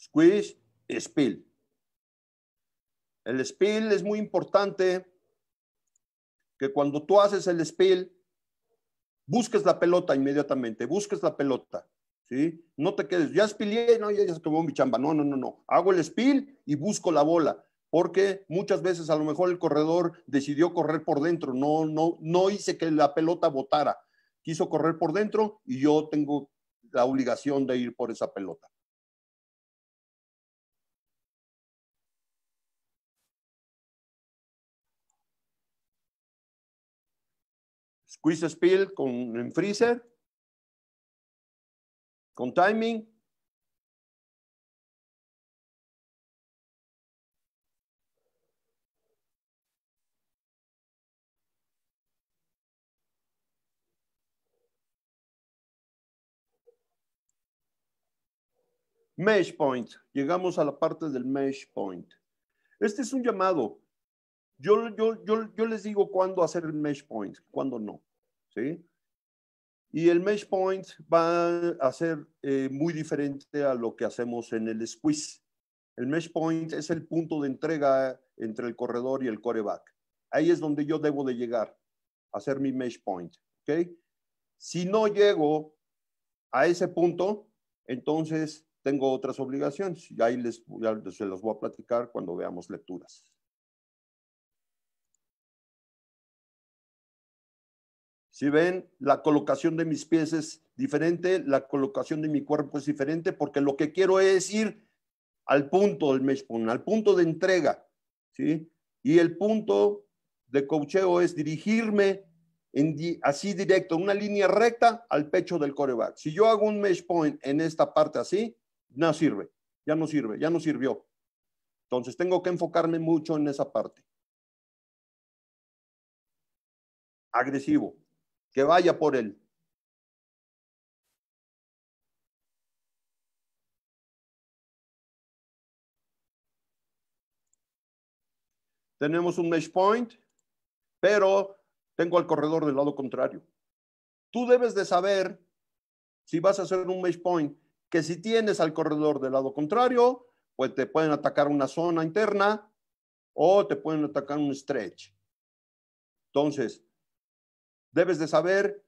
Squeeze, spill. El spill es muy importante que cuando tú haces el spill, busques la pelota inmediatamente, busques la pelota, ¿sí? No te quedes, ya spillé, no, ya, se acabó mi chamba, no, no, no, no. Hago el spill y busco la bola porque muchas veces a lo mejor el corredor decidió correr por dentro, no, no, hice que la pelota botara, quiso correr por dentro y yo tengo la obligación de ir por esa pelota. Squeeze spill con en freezer, con timing, Mesh point. Llegamos a la parte del mesh point. Este es un llamado. Yo, yo, yo, yo les digo cuándo hacer el mesh point, cuándo no. ¿sí? Y el mesh point va a ser eh, muy diferente a lo que hacemos en el squeeze. El mesh point es el punto de entrega entre el corredor y el coreback. Ahí es donde yo debo de llegar, a hacer mi mesh point. ¿okay? Si no llego a ese punto, entonces tengo otras obligaciones y ahí les, se las voy a platicar cuando veamos lecturas. Si ven, la colocación de mis pies es diferente, la colocación de mi cuerpo es diferente, porque lo que quiero es ir al punto del point, al punto de entrega, ¿sí? Y el punto de cocheo es dirigirme en así directo, una línea recta al pecho del coreback. Si yo hago un mesh point en esta parte así, no sirve, ya no sirve, ya no sirvió. Entonces tengo que enfocarme mucho en esa parte. Agresivo, que vaya por él. Tenemos un mesh point, pero tengo al corredor del lado contrario. Tú debes de saber si vas a hacer un mesh point que si tienes al corredor del lado contrario, pues te pueden atacar una zona interna o te pueden atacar un stretch. Entonces, debes de saber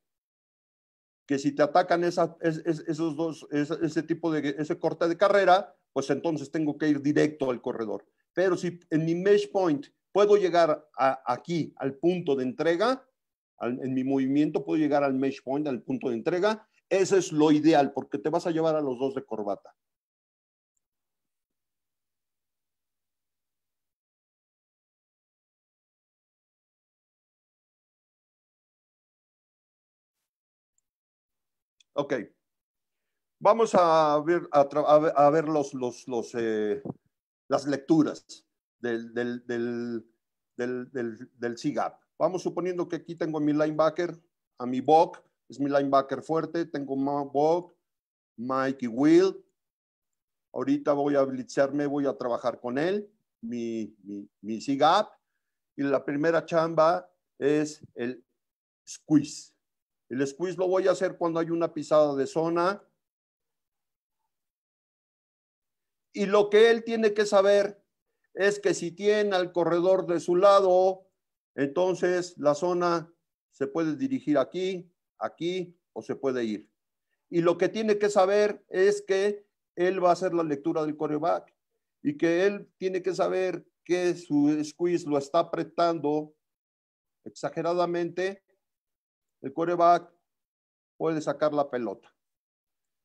que si te atacan esos dos, ese tipo de ese corte de carrera, pues entonces tengo que ir directo al corredor. Pero si en mi mesh point puedo llegar aquí al punto de entrega, en mi movimiento puedo llegar al mesh point, al punto de entrega, eso es lo ideal, porque te vas a llevar a los dos de corbata. Ok. Vamos a ver, a, ver los, los, eh, las lecturas del, del, del, del, Vamos suponiendo que aquí tengo a mi linebacker, a mi Bok, es mi linebacker fuerte. Tengo Bob, Mike Mikey Will. Ahorita voy a blitzarme, voy a trabajar con él, mi, mi, mi Y la primera chamba es el squeeze. El squeeze lo voy a hacer cuando hay una pisada de zona. Y lo que él tiene que saber es que si tiene al corredor de su lado, entonces la zona se puede dirigir aquí, aquí o se puede ir. Y lo que tiene que saber es que él va a hacer la lectura del coreback y que él tiene que saber que su squeeze lo está apretando exageradamente. El coreback puede sacar la pelota.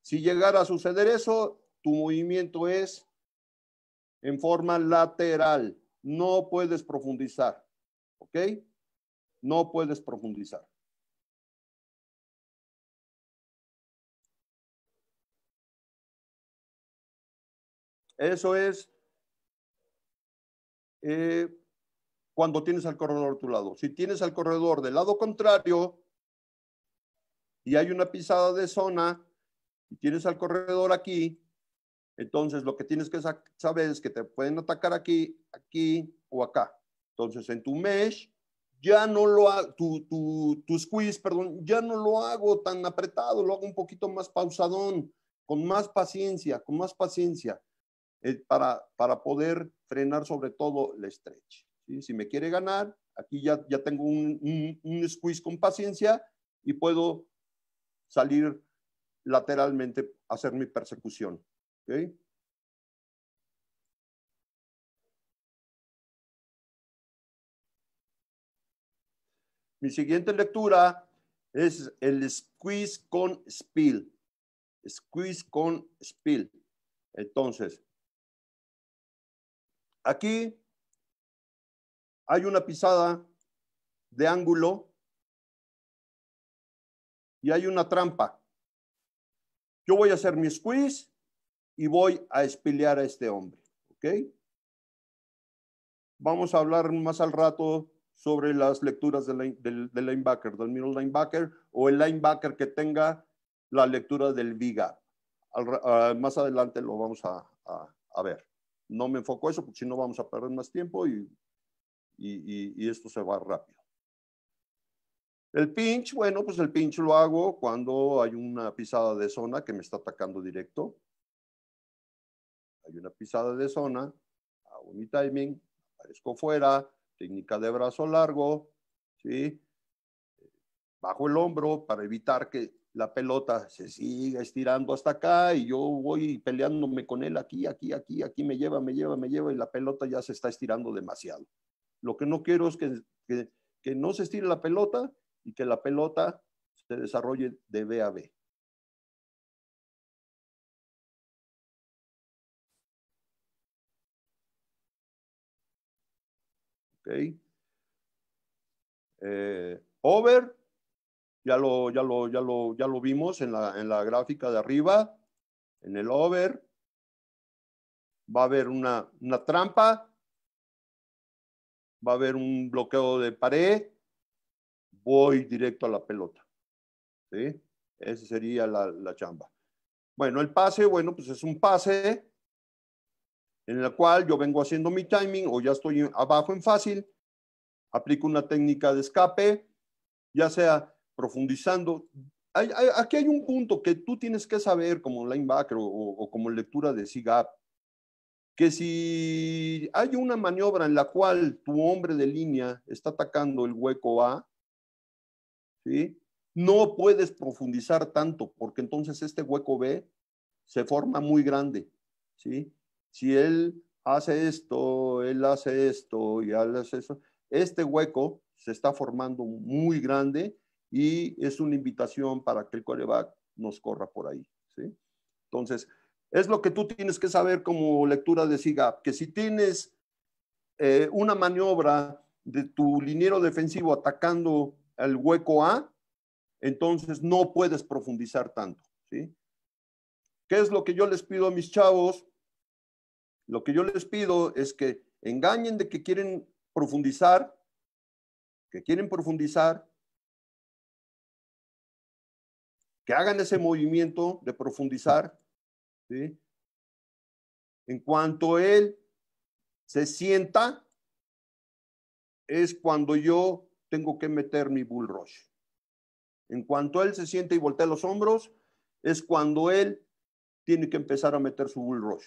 Si llegara a suceder eso, tu movimiento es en forma lateral. No puedes profundizar. ¿Ok? No puedes profundizar. Eso es eh, cuando tienes al corredor a tu lado. Si tienes al corredor del lado contrario y hay una pisada de zona y tienes al corredor aquí, entonces lo que tienes que saber es que te pueden atacar aquí, aquí o acá. Entonces en tu mesh ya no lo hago, tu, tu squeeze, perdón, ya no lo hago tan apretado, lo hago un poquito más pausadón, con más paciencia, con más paciencia para, poder frenar sobre todo el stretch. Si me quiere ganar, aquí ya, ya tengo un, squeeze con paciencia y puedo salir lateralmente, a hacer mi persecución. Mi siguiente lectura es el squeeze con spill. Squeeze con spill. Entonces, Aquí hay una pisada de ángulo y hay una trampa. Yo voy a hacer mi squeeze y voy a espilear a este hombre, Vamos a hablar más al rato sobre las lecturas del, linebacker, del middle linebacker o el linebacker que tenga la lectura del viga. Ah, más adelante lo vamos a ver no me enfoco eso porque si no vamos a perder más tiempo y, esto se va rápido. El pinch, bueno, pues el pinch lo hago cuando hay una pisada de zona que me está atacando directo. Hay una pisada de zona, hago mi timing, aparezco fuera, técnica de brazo largo, ¿sí? bajo el hombro para evitar que la pelota se sigue estirando hasta acá y yo voy peleándome con él aquí, aquí, aquí, aquí me lleva, me lleva, me lleva y la pelota ya se está estirando demasiado. Lo que no quiero es que, no se estire la pelota y que la pelota se desarrolle de B a B. Okay. Eh, over ya lo, ya lo, ya lo, ya lo vimos en la, gráfica de arriba, en el over. Va a haber una, trampa, va a haber un bloqueo de pared, voy directo a la pelota. ¿sí? Esa sería la, la chamba. Bueno, el pase, bueno, pues es un pase en el cual yo vengo haciendo mi timing o ya estoy abajo en fácil, aplico una técnica de escape, ya sea profundizando, aquí hay un punto que tú tienes que saber como linebacker o, o, como lectura de SIGAP, que si hay una maniobra en la cual tu hombre de línea está atacando el hueco A, ¿sí? no puedes profundizar tanto, porque entonces este hueco B se forma muy grande. ¿sí? Si él hace esto, él hace esto y él hace eso, este hueco se está formando muy grande y es una invitación para que el coreback nos corra por ahí. ¿sí? Entonces, es lo que tú tienes que saber como lectura de SIGAP, que si tienes eh, una maniobra de tu liniero defensivo atacando el hueco A, entonces no puedes profundizar tanto. ¿sí? ¿Qué es lo que yo les pido a mis chavos? Lo que yo les pido es que engañen de que quieren profundizar, que quieren profundizar, hagan ese movimiento de profundizar, En cuanto él se sienta, es cuando yo tengo que meter mi bull rush. En cuanto él se siente y voltea los hombros, es cuando él tiene que empezar a meter su bull rush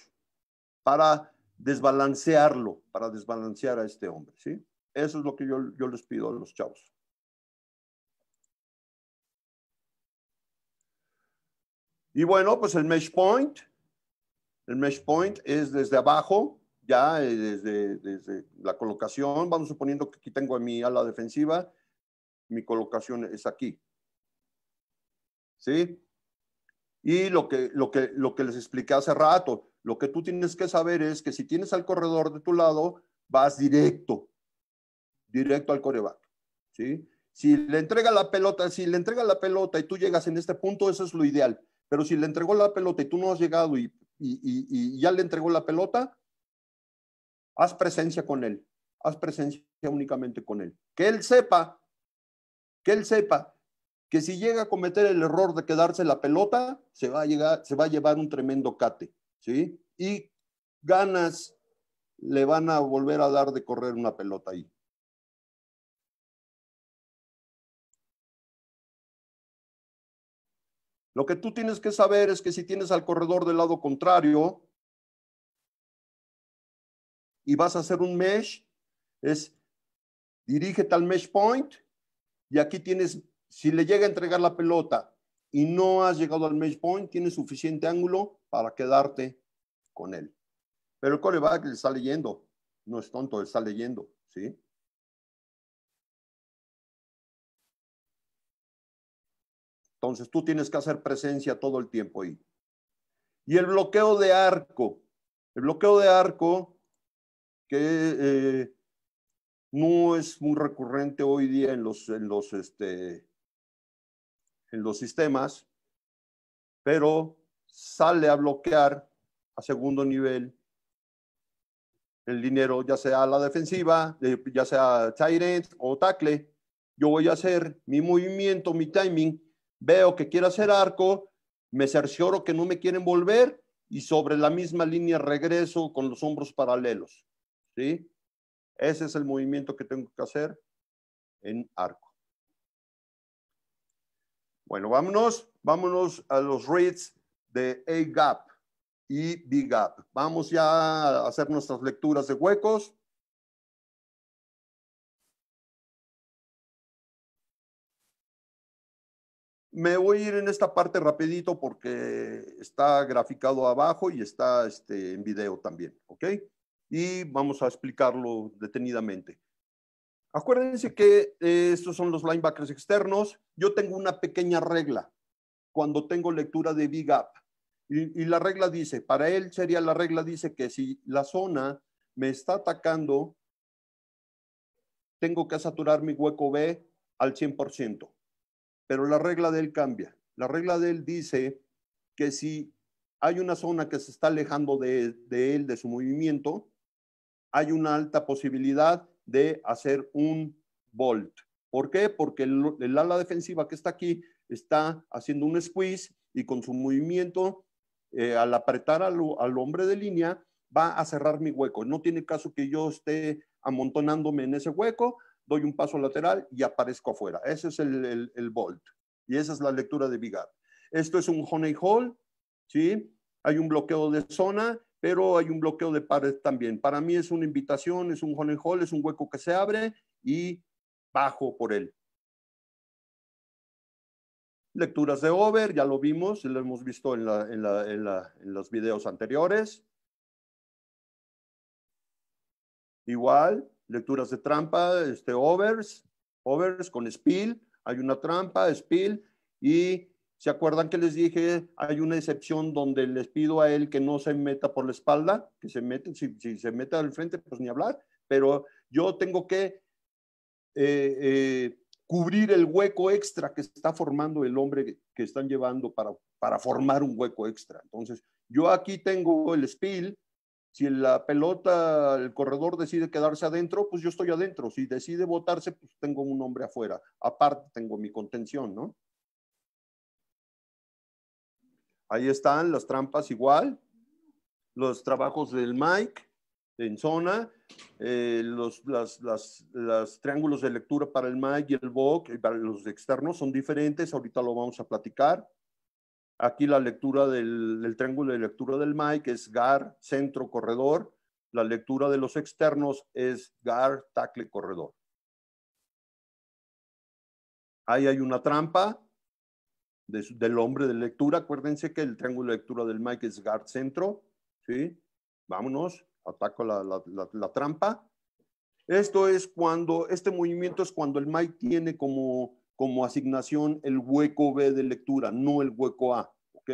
para desbalancearlo, para desbalancear a este hombre, ¿sí? Eso es lo que yo, yo les pido a los chavos. Y bueno, pues el mesh point, el mesh point es desde abajo, ya eh, desde, la colocación, vamos suponiendo que aquí tengo a mi ala defensiva, mi colocación es aquí. ¿Sí? Y lo que, lo, lo que les expliqué hace rato, lo que tú tienes que saber es que si tienes al corredor de tu lado, vas directo, directo al coreback. ¿Sí? Si le entrega la pelota, si le entrega la pelota y tú llegas en este punto, eso es lo ideal. Pero si le entregó la pelota y tú no has llegado y, ya le entregó la pelota, haz presencia con él, haz presencia únicamente con él. Que él sepa, que él sepa que si llega a cometer el error de quedarse la pelota, se va a, llegar, se va a llevar un tremendo cate, ¿sí? Y ganas le van a volver a dar de correr una pelota ahí. Lo que tú tienes que saber es que si tienes al corredor del lado contrario y vas a hacer un mesh, es dirígete al mesh point y aquí tienes, si le llega a entregar la pelota y no has llegado al mesh point, tienes suficiente ángulo para quedarte con él. Pero el coreback le está leyendo, no es tonto, le está leyendo, ¿sí? Entonces tú tienes que hacer presencia todo el tiempo ahí. Y el bloqueo de arco. El bloqueo de arco que eh, no es muy recurrente hoy día en los, en los, este, en los sistemas, pero sale a bloquear a segundo nivel el dinero, ya sea la defensiva, eh, ya sea tight o tackle. Yo voy a hacer mi movimiento, mi timing veo que quiero hacer arco, me cercioro que no me quieren volver y sobre la misma línea regreso con los hombros paralelos. ¿Sí? Ese es el movimiento que tengo que hacer en arco. Bueno, vámonos, vámonos a los reads de A-gap y B-gap. Vamos ya a hacer nuestras lecturas de huecos. Me voy a ir en esta parte rapidito porque está graficado abajo y está este, en video también, ¿ok? Y vamos a explicarlo detenidamente. Acuérdense que eh, estos son los linebackers externos. Yo tengo una pequeña regla cuando tengo lectura de big up. Y, y la regla dice, para él sería la regla dice que si la zona me está atacando, tengo que saturar mi hueco B al 100% pero la regla de él cambia. La regla de él dice que si hay una zona que se está alejando de, él, de su movimiento, hay una alta posibilidad de hacer un bolt. ¿Por qué? Porque el, ala defensiva que está aquí está haciendo un squeeze y con su movimiento, eh, al apretar al hombre de línea, va a cerrar mi hueco. No tiene caso que yo esté amontonándome en ese hueco, doy un paso lateral y aparezco afuera. Ese es el, el, bolt y esa es la lectura de Vigar. Esto es un honey hole, ¿sí? Hay un bloqueo de zona, pero hay un bloqueo de pared también. Para mí es una invitación, es un honey hole, es un hueco que se abre y bajo por él. Lecturas de over, ya lo vimos, lo hemos visto en, la, en, la, en, la, en los videos anteriores. Igual, lecturas de trampa, este, overs, overs con spill, hay una trampa, spill, y ¿se acuerdan que les dije? Hay una excepción donde les pido a él que no se meta por la espalda, que se mete, si, se meta al frente, pues ni hablar, pero yo tengo que eh, eh, cubrir el hueco extra que está formando el hombre que están llevando para, para formar un hueco extra. Entonces, yo aquí tengo el spill, si la pelota, el corredor decide quedarse adentro, pues yo estoy adentro. Si decide votarse, pues tengo un hombre afuera. Aparte tengo mi contención, ¿no? Ahí están las trampas igual, los trabajos del Mike en zona, eh, los triángulos de lectura para el Mike y el bog para los externos son diferentes, ahorita lo vamos a platicar. Aquí la lectura del, triángulo de lectura del Mike es GAR, centro, corredor. La lectura de los externos es GAR, tackle, corredor. Ahí hay una trampa del hombre de lectura. Acuérdense que el triángulo de lectura del Mike es guard centro. Vámonos, ataco la, la, trampa. Esto es cuando, este movimiento es cuando el Mike tiene como como asignación el hueco B de lectura, no el hueco A. ¿Ok?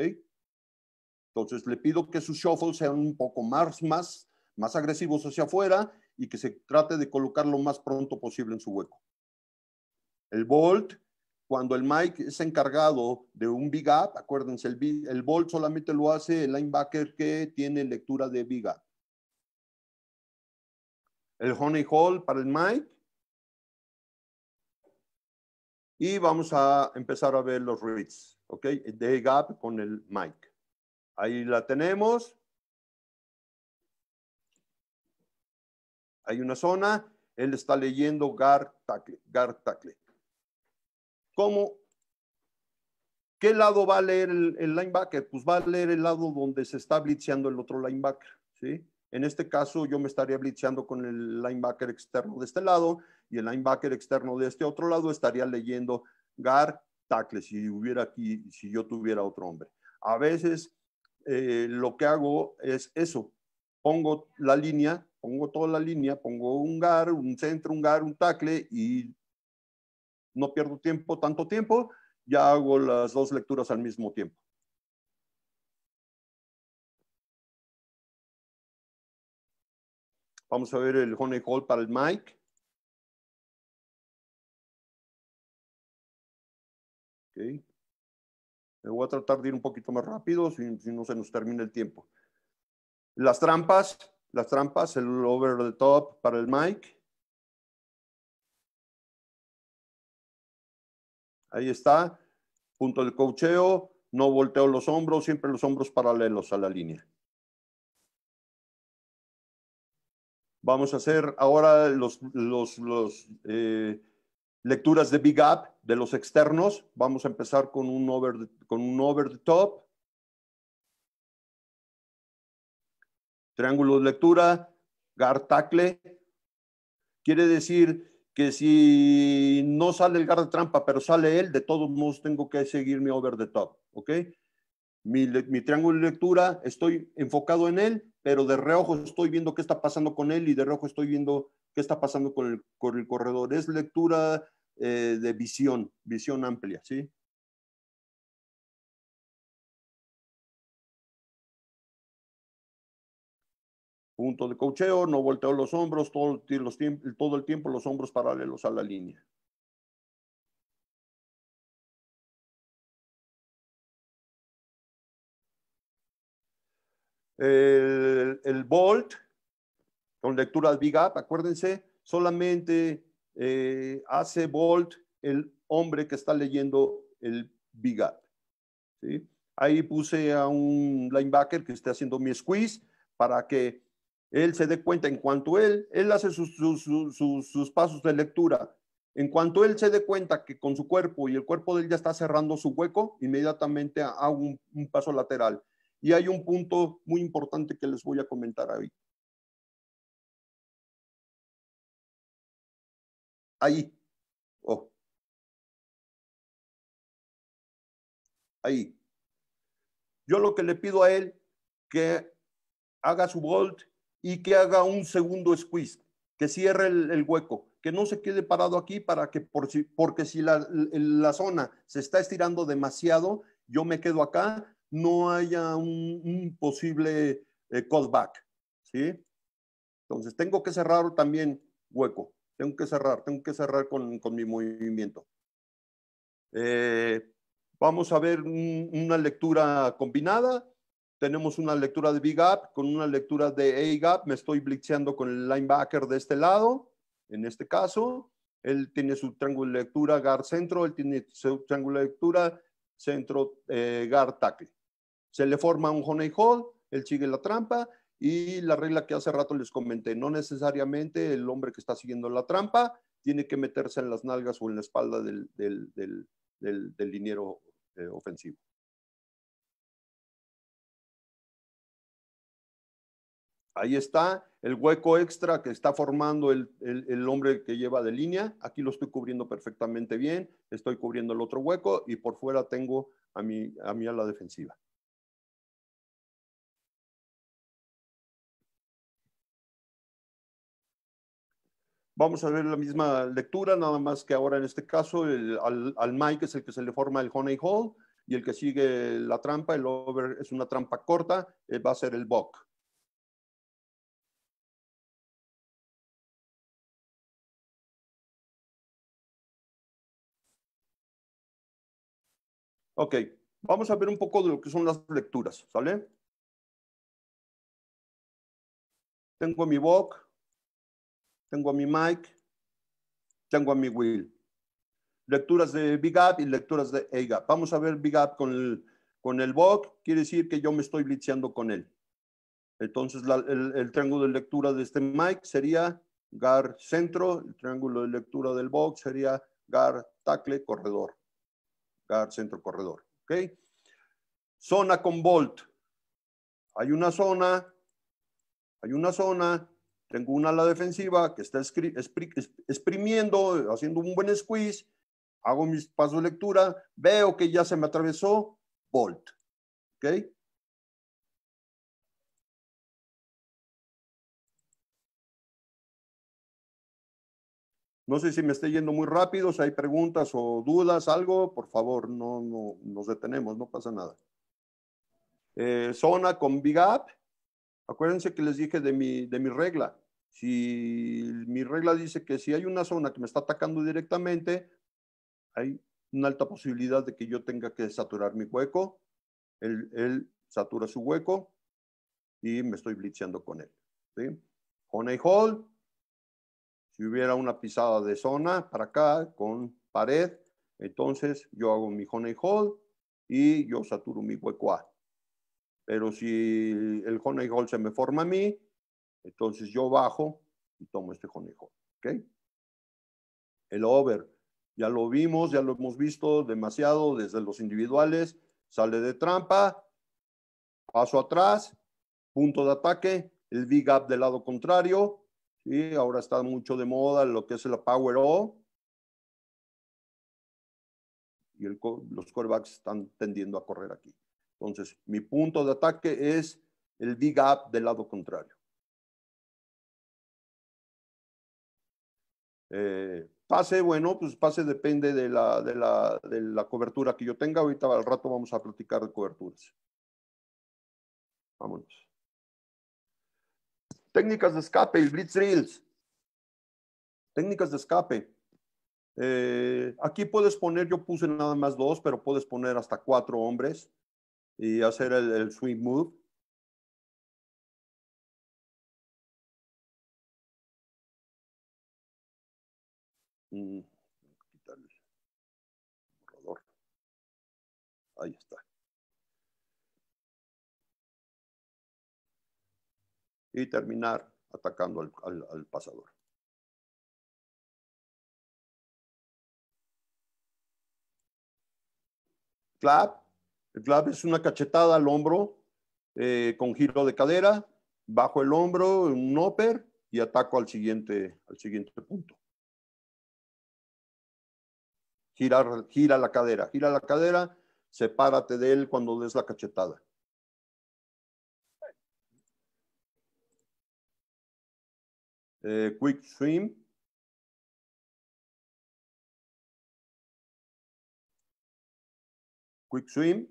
Entonces le pido que sus shuffles sean un poco más, más, más agresivos hacia afuera y que se trate de colocar lo más pronto posible en su hueco. El bolt, cuando el Mike es encargado de un big up, acuérdense, el, bolt solamente lo hace el linebacker que tiene lectura de big up. El honey hole para el Mike y vamos a empezar a ver los reads, ¿ok? De gap con el mic. Ahí la tenemos. Hay una zona, él está leyendo gar tackle, gar ¿Cómo? ¿Qué lado va a leer el, el linebacker? Pues va a leer el lado donde se está blitzeando el otro linebacker, ¿sí? En este caso, yo me estaría blitzeando con el linebacker externo de este lado y el linebacker externo de este otro lado estaría leyendo gar, tacle si hubiera aquí, si yo tuviera otro hombre. A veces eh, lo que hago es eso, pongo la línea, pongo toda la línea, pongo un gar, un centro, un gar, un tackle y no pierdo tiempo, tanto tiempo, ya hago las dos lecturas al mismo tiempo. Vamos a ver el honey hall para el Mike. voy a tratar de ir un poquito más rápido si, no se nos termina el tiempo. Las trampas, las trampas, el over the top para el mic. Ahí está, punto del cocheo, no volteo los hombros, siempre los hombros paralelos a la línea. Vamos a hacer ahora los, los, los eh, Lecturas de Big Up de los externos. Vamos a empezar con un over, con un over the top. Triángulo de lectura, guard tackle. Quiere decir que si no sale el guard de trampa, pero sale él, de todos modos tengo que seguir mi over the top. ¿Ok? Mi, mi, triángulo de lectura, estoy enfocado en él, pero de reojo estoy viendo qué está pasando con él y de reojo estoy viendo qué está pasando con el, corredor. Es lectura eh, de visión, visión amplia, ¿sí? Punto de cocheo, no volteó los hombros, todo, el tiempo los hombros paralelos a la línea. El, el, Bolt con lecturas Big Up, acuérdense, solamente eh, hace Bolt el hombre que está leyendo el Big Up. Ahí puse a un linebacker que esté haciendo mi squeeze para que él se dé cuenta en cuanto él, él hace sus, pasos de lectura. En cuanto él se dé cuenta que con su cuerpo y el cuerpo de él ya está cerrando su hueco, inmediatamente hago un paso lateral. Y hay un punto muy importante que les voy a comentar ahí, Ahí, oh. Ahí. Yo lo que le pido a él que haga su bolt y que haga un segundo squeeze, que cierre el, hueco, que no se quede parado aquí para que por porque si la, zona se está estirando demasiado, yo me quedo acá, no haya un, posible eh, cutback back, ¿sí? Entonces tengo que cerrar también hueco tengo que cerrar, tengo que cerrar con, mi movimiento. Eh, vamos a ver una lectura combinada. Tenemos una lectura de Big gap con una lectura de A-gap. Me estoy blitzeando con el linebacker de este lado, en este caso. Él tiene su triángulo de lectura guard centro, él tiene su triángulo de lectura centro eh, guard tackle. Se le forma un honey hole, él sigue la trampa y la regla que hace rato les comenté, no necesariamente el hombre que está siguiendo la trampa tiene que meterse en las nalgas o en la espalda del, del, liniero eh, ofensivo. Ahí está el hueco extra que está formando el, el, hombre que lleva de línea. Aquí lo estoy cubriendo perfectamente bien. Estoy cubriendo el otro hueco y por fuera tengo a mi, a mi ala defensiva. Vamos a ver la misma lectura, nada más que ahora en este caso al, Mike es el que se le forma el Honey Hole y el que sigue la trampa, el over es una trampa corta, eh, va a ser el Buck. Ok, vamos a ver un poco de lo que son las lecturas, ¿sale? Tengo mi Buck, tengo a mi Mike, tengo a mi Will. Lecturas de Big Up y lecturas de A-Gap. Vamos a ver Big Up con el, con el quiere decir que yo me estoy blitzeando con él. Entonces, el, triángulo de lectura de este Mike sería GAR centro, el triángulo de lectura del box sería GAR tackle corredor, GAR centro corredor. ¿ok? Zona con Volt. Hay una zona, hay una zona tengo una a la defensiva que está exprimiendo, haciendo un buen squeeze, hago mis pasos de lectura, veo que ya se me atravesó, bolt. ¿Ok? No sé si me estoy yendo muy rápido, si hay preguntas o dudas, algo, por favor, no, nos detenemos, no pasa nada. Eh, zona con Big Up Acuérdense que les dije de mi, de mi regla. Si mi regla dice que si hay una zona que me está atacando directamente, hay una alta posibilidad de que yo tenga que saturar mi hueco. Él, satura su hueco y me estoy blitzeando con él. Honey Hall, si hubiera una pisada de zona para acá con pared, entonces yo hago mi Honey Hall y yo saturo mi hueco A. Pero si el honey hole se me forma a mí, entonces yo bajo y tomo este honey hole. El over. Ya lo vimos, ya lo hemos visto demasiado desde los individuales. Sale de trampa, paso atrás, punto de ataque, el big up del lado contrario. Y Ahora está mucho de moda lo que es la power O. Y los corebacks están tendiendo a correr aquí. Entonces, mi punto de ataque es el big up del lado contrario. Eh, pase, bueno, pues pase depende de la, de, la, de la, cobertura que yo tenga. Ahorita al rato vamos a platicar de coberturas. Vámonos. Técnicas de escape, y blitz drills. Técnicas de escape. Eh, aquí puedes poner, yo puse nada más dos, pero puedes poner hasta cuatro hombres y hacer el, swing move. Mm, Ahí está. Y terminar atacando al, al, al pasador. Clap. Clave es una cachetada al hombro eh, con giro de cadera, bajo el hombro, un upper y ataco al siguiente, al siguiente punto. Gira, la cadera, gira la cadera, sepárate de él cuando des la cachetada. Eh, quick swim. Quick swim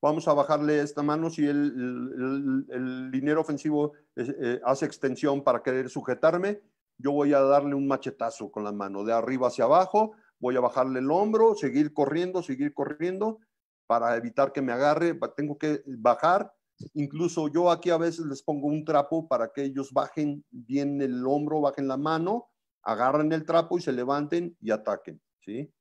vamos a bajarle esta mano si el, el, dinero ofensivo eh, hace extensión para querer sujetarme, yo voy a darle un machetazo con la mano, de arriba hacia abajo, voy a bajarle el hombro, seguir corriendo, seguir corriendo para evitar que me agarre, tengo que bajar. Incluso yo aquí a veces les pongo un trapo para que ellos bajen bien el hombro, bajen la mano, agarren el trapo y se levanten y ataquen, ¿sí?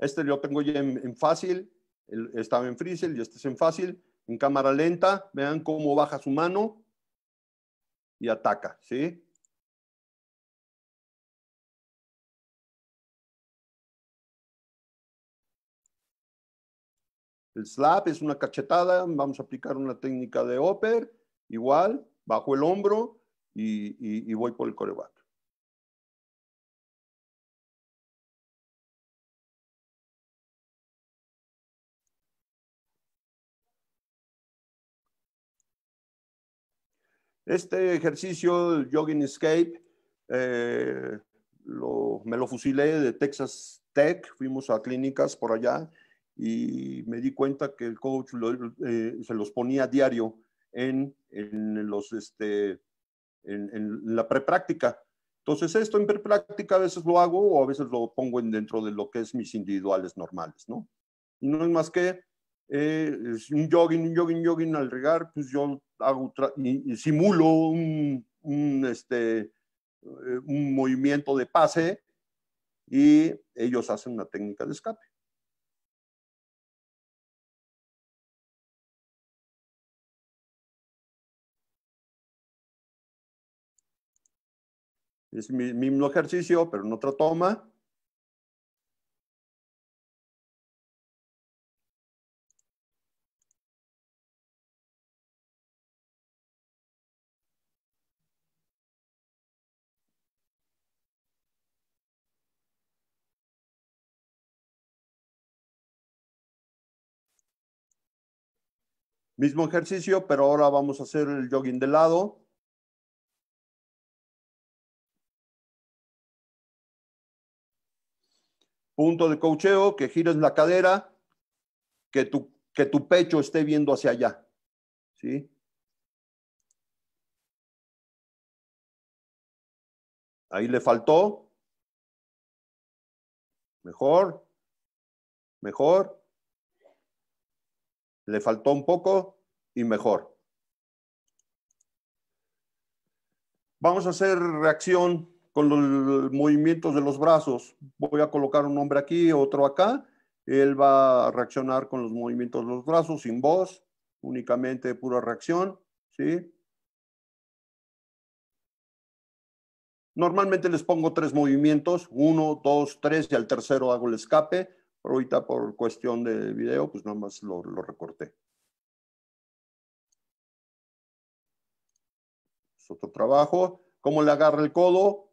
Este lo tengo ya en, fácil, estaba en freeze y este es en fácil, en cámara lenta, vean cómo baja su mano y ataca, ¿sí? El slap es una cachetada, vamos a aplicar una técnica de upper, igual, bajo el hombro y, y voy por el coreback. Este ejercicio, Jogging Escape, eh, me lo fusilé de Texas Tech, fuimos a clínicas por allá y me di cuenta que el coach eh, se los ponía a diario en, en los, este, en, en la prepráctica. Entonces esto en prepráctica a veces lo hago o a veces lo pongo en dentro de lo que es mis individuales normales, ¿no? Y no es más que eh, es un jogging, un jogging, jogging al regar, pues yo hago simulo un, un, este, eh, un movimiento de pase y ellos hacen una técnica de escape. Es el mismo ejercicio, pero en otra toma. Mismo ejercicio, pero ahora vamos a hacer el jogging de lado. Punto de cocheo, que gires la cadera, que tu, que tu pecho esté viendo hacia allá. ¿Sí? Ahí le faltó. Mejor. Mejor. Le faltó un poco y mejor. Vamos a hacer reacción con los movimientos de los brazos. Voy a colocar un hombre aquí, otro acá. Él va a reaccionar con los movimientos de los brazos, sin voz, únicamente pura reacción. ¿sí? Normalmente les pongo tres movimientos, uno, dos, tres, y al tercero hago el escape. Pero ahorita por cuestión de video, pues nada más lo, recorté. Es otro trabajo. ¿Cómo le agarra el codo?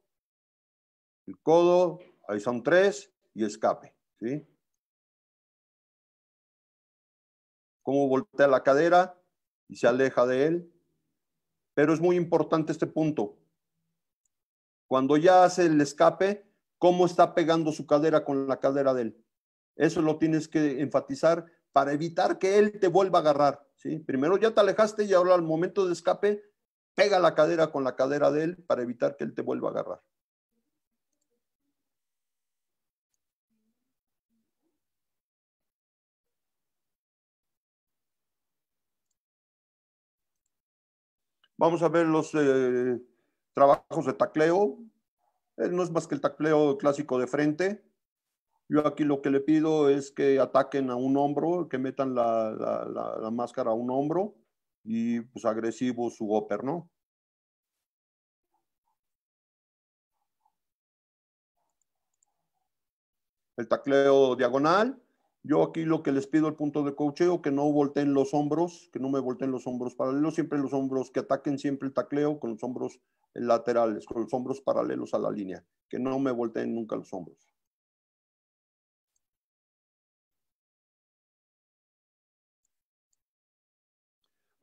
El codo, ahí son tres, y escape. ¿sí? Cómo voltea la cadera y se aleja de él. Pero es muy importante este punto. Cuando ya hace el escape, cómo está pegando su cadera con la cadera de él. Eso lo tienes que enfatizar para evitar que él te vuelva a agarrar. ¿sí? Primero ya te alejaste y ahora al momento de escape, pega la cadera con la cadera de él para evitar que él te vuelva a agarrar. Vamos a ver los eh, trabajos de tacleo. no es más que el tacleo clásico de frente. Yo aquí lo que le pido es que ataquen a un hombro, que metan la, máscara a un hombro y pues agresivo su upper, ¿no? El tacleo diagonal. Yo aquí lo que les pido al punto de cocheo, que no volteen los hombros, que no me volteen los hombros paralelos, siempre los hombros, que ataquen siempre el tacleo con los hombros laterales, con los hombros paralelos a la línea, que no me volteen nunca los hombros.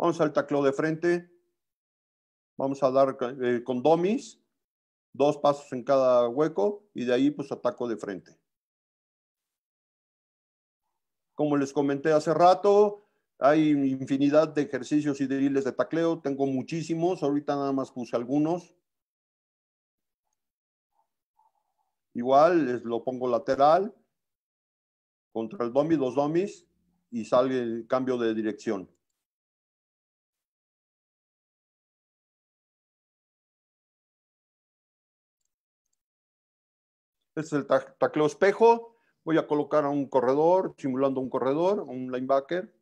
Vamos al tacleo de frente. Vamos a dar eh, con domis, dos pasos en cada hueco y de ahí pues ataco de frente. Como les comenté hace rato, hay infinidad de ejercicios y drills de tacleo. Tengo muchísimos. Ahorita nada más puse algunos. Igual les lo pongo lateral contra el domi, dos domis y sale el cambio de dirección. es el tacleo espejo. Voy a colocar a un corredor, simulando un corredor, un linebacker.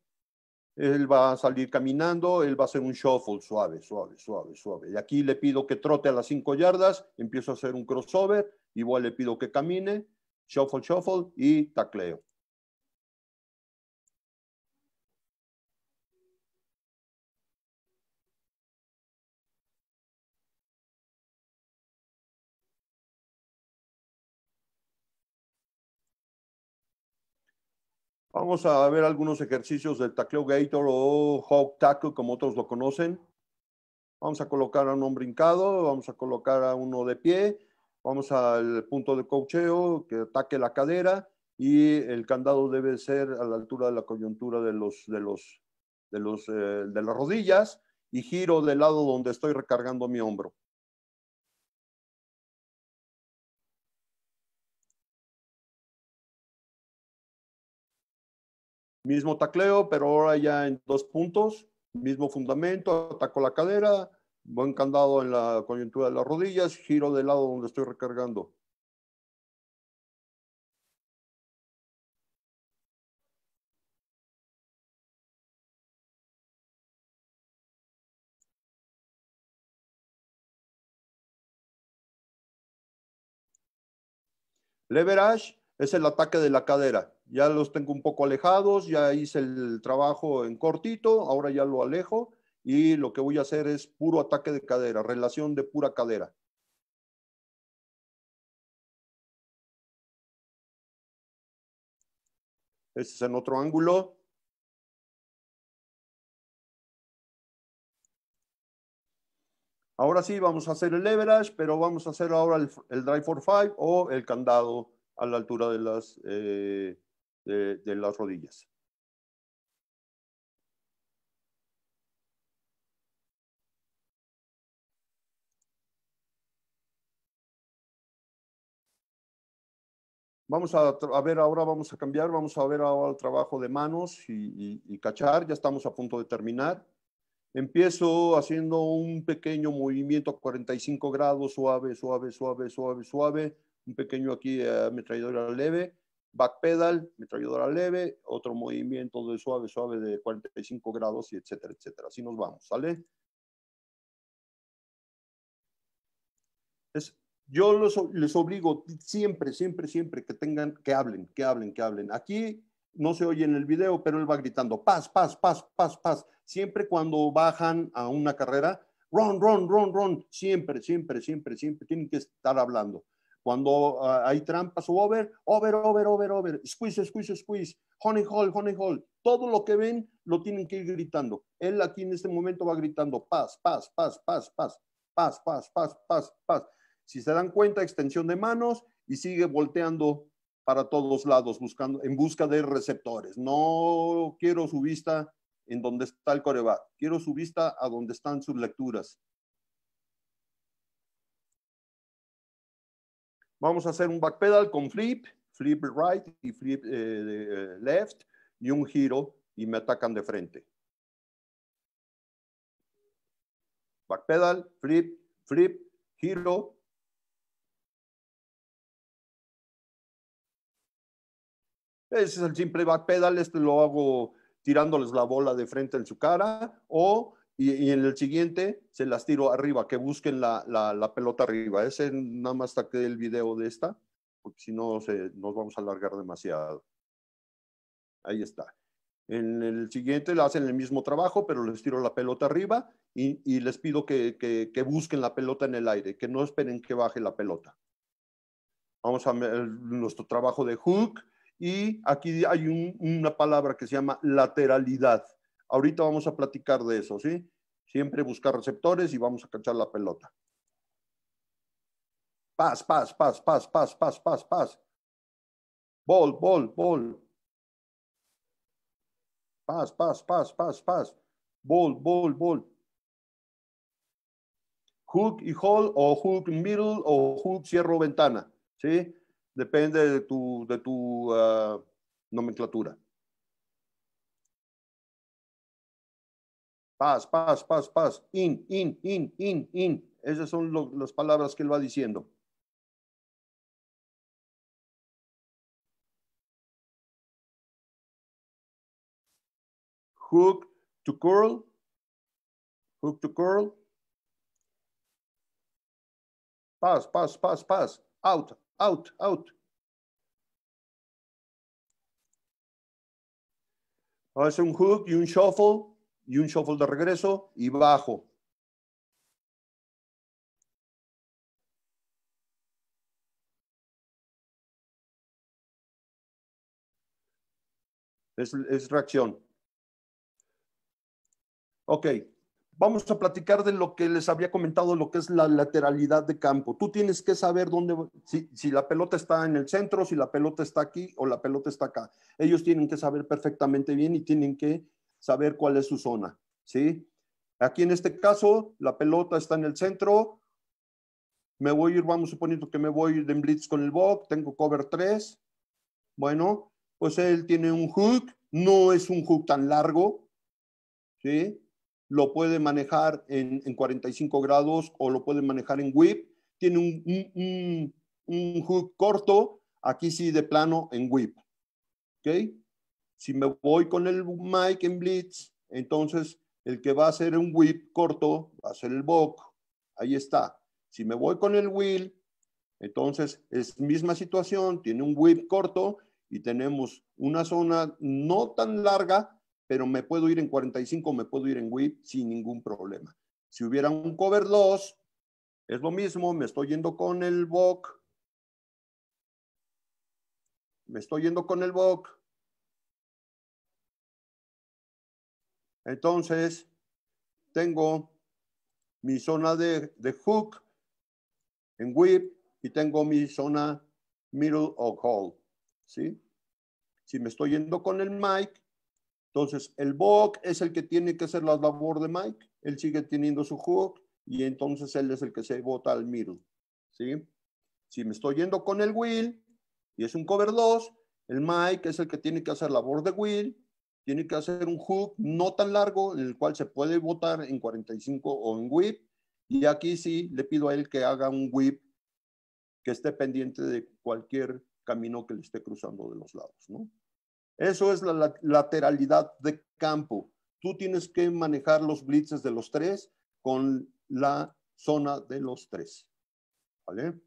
Él va a salir caminando, él va a hacer un shuffle suave, suave, suave, suave. Y aquí le pido que trote a las cinco yardas, empiezo a hacer un crossover, igual le pido que camine, shuffle, shuffle y tacleo. Vamos a ver algunos ejercicios del tacleo gator o hog tackle, como otros lo conocen. Vamos a colocar a un hombre brincado, vamos a colocar a uno de pie, vamos al punto de cocheo, que ataque la cadera y el candado debe ser a la altura de la coyuntura de, los, de, los, de, eh, de las rodillas y giro del lado donde estoy recargando mi hombro. Mismo tacleo, pero ahora ya en dos puntos, mismo fundamento, ataco la cadera, buen candado en la coyuntura de las rodillas, giro del lado donde estoy recargando. Leverage, es el ataque de la cadera. Ya los tengo un poco alejados, ya hice el trabajo en cortito, ahora ya lo alejo y lo que voy a hacer es puro ataque de cadera, relación de pura cadera. Este es en otro ángulo. Ahora sí, vamos a hacer el leverage, pero vamos a hacer ahora el, drive for five o el candado a la altura de las, eh, de, las rodillas. Vamos a, ver ahora, vamos a cambiar, vamos a ver ahora el trabajo de manos y, y, cachar, ya estamos a punto de terminar. Empiezo haciendo un pequeño movimiento a 45 grados, suave, suave, suave, suave, suave, un pequeño aquí eh, ametralladora leve, Back backpedal, ametralladora leve, otro movimiento de suave, suave de 45 grados y etcétera, etcétera. Así nos vamos, ¿sale? Es, yo les obligo siempre, siempre, siempre que tengan, que hablen, que hablen, que hablen. Aquí no se oye en el video, pero él va gritando paz, paz, paz, paz, paz. Siempre cuando bajan a una carrera, run, run, run, run. Siempre, siempre, siempre, siempre tienen que estar hablando. Cuando ah, hay trampas, over, over, over, over, over, squeeze, squeeze, squeeze, honey hole, honey hole. Todo lo que ven lo tienen que ir gritando. Él aquí en este momento va gritando paz, paz, paz, paz, paz, paz, paz, paz, paz, paz. Si se dan cuenta, extensión de manos y sigue volteando para todos lados buscando en busca de receptores. No quiero su vista en donde está el coreback, quiero su vista a donde están sus lecturas. Vamos a hacer un backpedal con flip, flip right y flip eh, eh, left y un giro y me atacan de frente. Backpedal, flip, flip, giro. Ese es el simple backpedal, este lo hago tirándoles la bola de frente en su cara o y, en el siguiente se las tiro arriba, que busquen la, pelota arriba. Ese nada más que el video de esta, porque si no nos vamos a alargar demasiado. Ahí está. En el siguiente le hacen el mismo trabajo, pero les tiro la pelota arriba y, les pido que, busquen la pelota en el aire, que no esperen que baje la pelota. Vamos a ver nuestro trabajo de hook y aquí hay una palabra que se llama lateralidad Ahorita vamos a platicar de eso, ¿sí? Siempre buscar receptores y vamos a cachar la pelota. Paz, paz, paz, paz, paz, paz, paz, paz. Ball, ball, ball. Paz, paz, paz, paz, paz. Ball, ball, ball. Hook y hole o hook middle o hook cierro ventana, ¿sí? Depende de tu, de tu ah, nomenclatura. Paz, paz, paz, paz. In, in, in, in, in. Esas son las palabras que él va diciendo. Hook to curl. Hook to curl. Paz, paz, paz, paz. Out, out, out. Hace un hook y un shuffle y un shuffle de regreso y bajo. Es, reacción. Ok, vamos a platicar de lo que les había comentado, lo que es la lateralidad de campo. Tú tienes que saber dónde, si la pelota está en el centro, si la pelota está aquí o la pelota está acá. Ellos tienen que saber perfectamente bien y tienen que saber cuál es su zona, ¿sí? Aquí en este caso, la pelota está en el centro, me voy a ir, vamos suponiendo que me voy a ir en blitz con el box, tengo cover 3, bueno, pues él tiene un hook, no es un hook tan largo, ¿sí? Lo puede manejar en, en 45 grados o lo puede manejar en whip, tiene un, un, un, un hook corto, aquí sí de plano en whip, ¿ok? Si me voy con el Mike en blitz, entonces el que va a hacer un whip corto va a ser el Bok. Ahí está. Si me voy con el wheel, entonces es misma situación, tiene un whip corto y tenemos una zona no tan larga, pero me puedo ir en 45, me puedo ir en whip sin ningún problema. Si hubiera un cover 2, es lo mismo, me estoy yendo con el Bok. Me estoy yendo con el Bok. Entonces, tengo mi zona de, hook en whip y tengo mi zona middle o hole. ¿sí? Si me estoy yendo con el mic, entonces el bog es el que tiene que hacer la labor de mic. Él sigue teniendo su hook y entonces él es el que se bota al middle. ¿sí? Si me estoy yendo con el wheel y es un cover 2, el mic es el que tiene que hacer labor de wheel tiene que hacer un hook no tan largo, en el cual se puede votar en 45 o en whip. Y aquí sí le pido a él que haga un whip que esté pendiente de cualquier camino que le esté cruzando de los lados. Eso es la, lateralidad de campo. Tú tienes que manejar los blitzes de los tres con la zona de los tres. ¿Vale?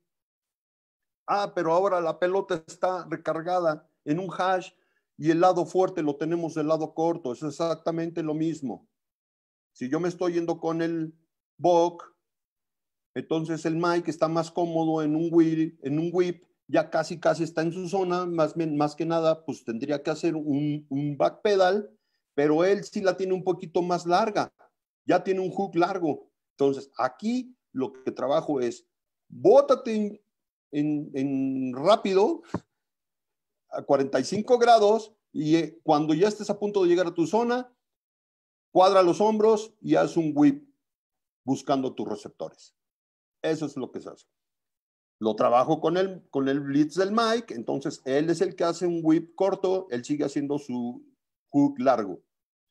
Ah, pero ahora la pelota está recargada en un hash y el lado fuerte lo tenemos el lado corto. Es exactamente lo mismo. Si yo me estoy yendo con el Bok, entonces el Mike está más cómodo en un whip, en un whip ya casi casi está en su zona, más, más que nada pues tendría que hacer un, un back pedal, pero él sí la tiene un poquito más larga, ya tiene un hook largo. Entonces aquí lo que trabajo es, bótate en rápido 45 grados y eh, cuando ya estés a punto de llegar a tu zona, cuadra los hombros y haz un whip buscando tus receptores. Eso es lo que se hace. Lo trabajo con el, con el blitz del Mike, entonces él es el que hace un whip corto, él sigue haciendo su hook largo.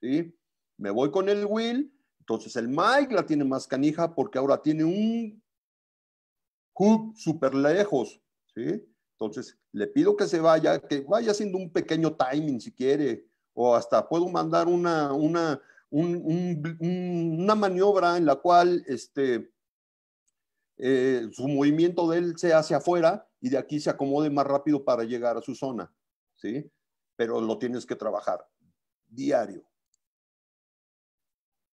¿sí? Me voy con el Will, entonces el Mike la tiene más canija porque ahora tiene un hook súper lejos. ¿sí? Entonces, le pido que se vaya, que vaya haciendo un pequeño timing si quiere, o hasta puedo mandar una, maniobra en la cual este, eh, su movimiento de él se hace afuera y de aquí se acomode más rápido para llegar a su zona, ¿sí? Pero lo tienes que trabajar diario.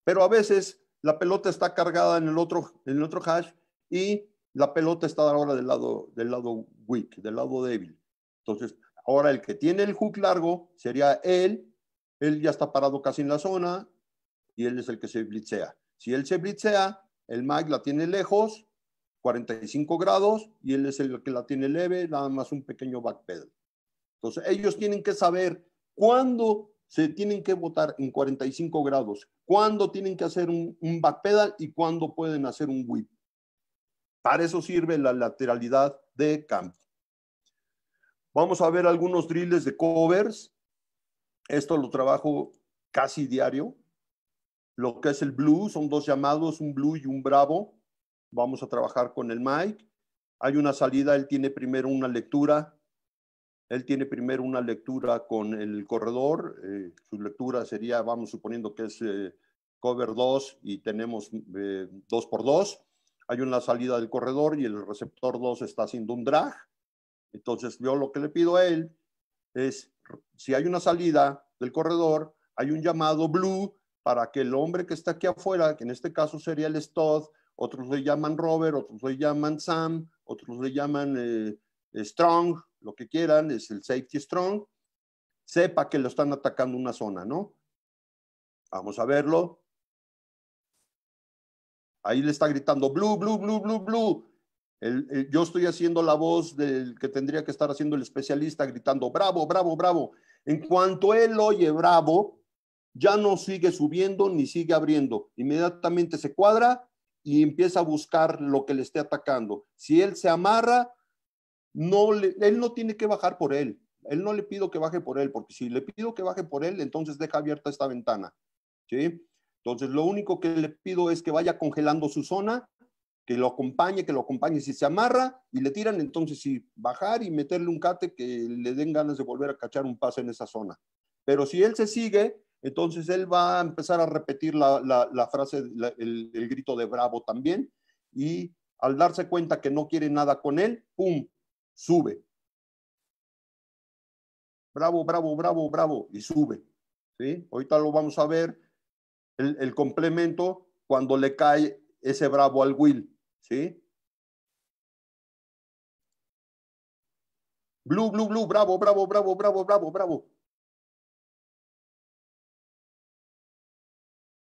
Pero a veces la pelota está cargada en el otro, en el otro hash y la pelota está ahora del lado, del lado weak, del lado débil. Entonces, ahora el que tiene el hook largo sería él, él ya está parado casi en la zona y él es el que se blitzea. Si él se blitzea, el Mike la tiene lejos, 45 grados, y él es el que la tiene leve, nada más un pequeño backpedal. Entonces, ellos tienen que saber cuándo se tienen que botar en 45 grados, cuándo tienen que hacer un, un backpedal y cuándo pueden hacer un whip. Para eso sirve la lateralidad de campo. Vamos a ver algunos drills de covers. Esto lo trabajo casi diario. Lo que es el blue, son dos llamados, un blue y un bravo. Vamos a trabajar con el Mike. Hay una salida, él tiene primero una lectura. Él tiene primero una lectura con el corredor. Eh, su lectura sería, vamos suponiendo que es eh, cover 2 y tenemos 2 eh, x por 2 hay una salida del corredor y el receptor 2 está haciendo un drag. Entonces yo lo que le pido a él es, si hay una salida del corredor, hay un llamado blue para que el hombre que está aquí afuera, que en este caso sería el Stodd, otros le llaman Robert, otros le llaman Sam, otros le llaman eh, Strong, lo que quieran, es el Safety Strong, sepa que lo están atacando una zona, ¿no? Vamos a verlo. Ahí le está gritando blue, blue, blue, blue, blue. yo estoy haciendo la voz del que tendría que estar haciendo el especialista gritando bravo, bravo, bravo. En cuanto él oye bravo, ya no sigue subiendo ni sigue abriendo. Inmediatamente se cuadra y empieza a buscar lo que le esté atacando. Si él se amarra, no él no tiene que bajar por él. Él no le pido que baje por él, porque si le pido que baje por él, entonces deja abierta esta ventana. ¿Sí? Entonces, lo único que le pido es que vaya congelando su zona, que lo acompañe, que lo acompañe si se amarra y le tiran, entonces si bajar y meterle un cate que le den ganas de volver a cachar un pase en esa zona. Pero si él se sigue, entonces él va a empezar a repetir la, frase, el, grito de bravo también y al darse cuenta que no quiere nada con él, ¡pum!, sube. Bravo, bravo, bravo, bravo, y sube. ¿Sí? Ahorita lo vamos a ver el, complemento cuando le cae ese bravo al Will, ¿sí? Blue, blue, blue, bravo, bravo, bravo, bravo, bravo, bravo.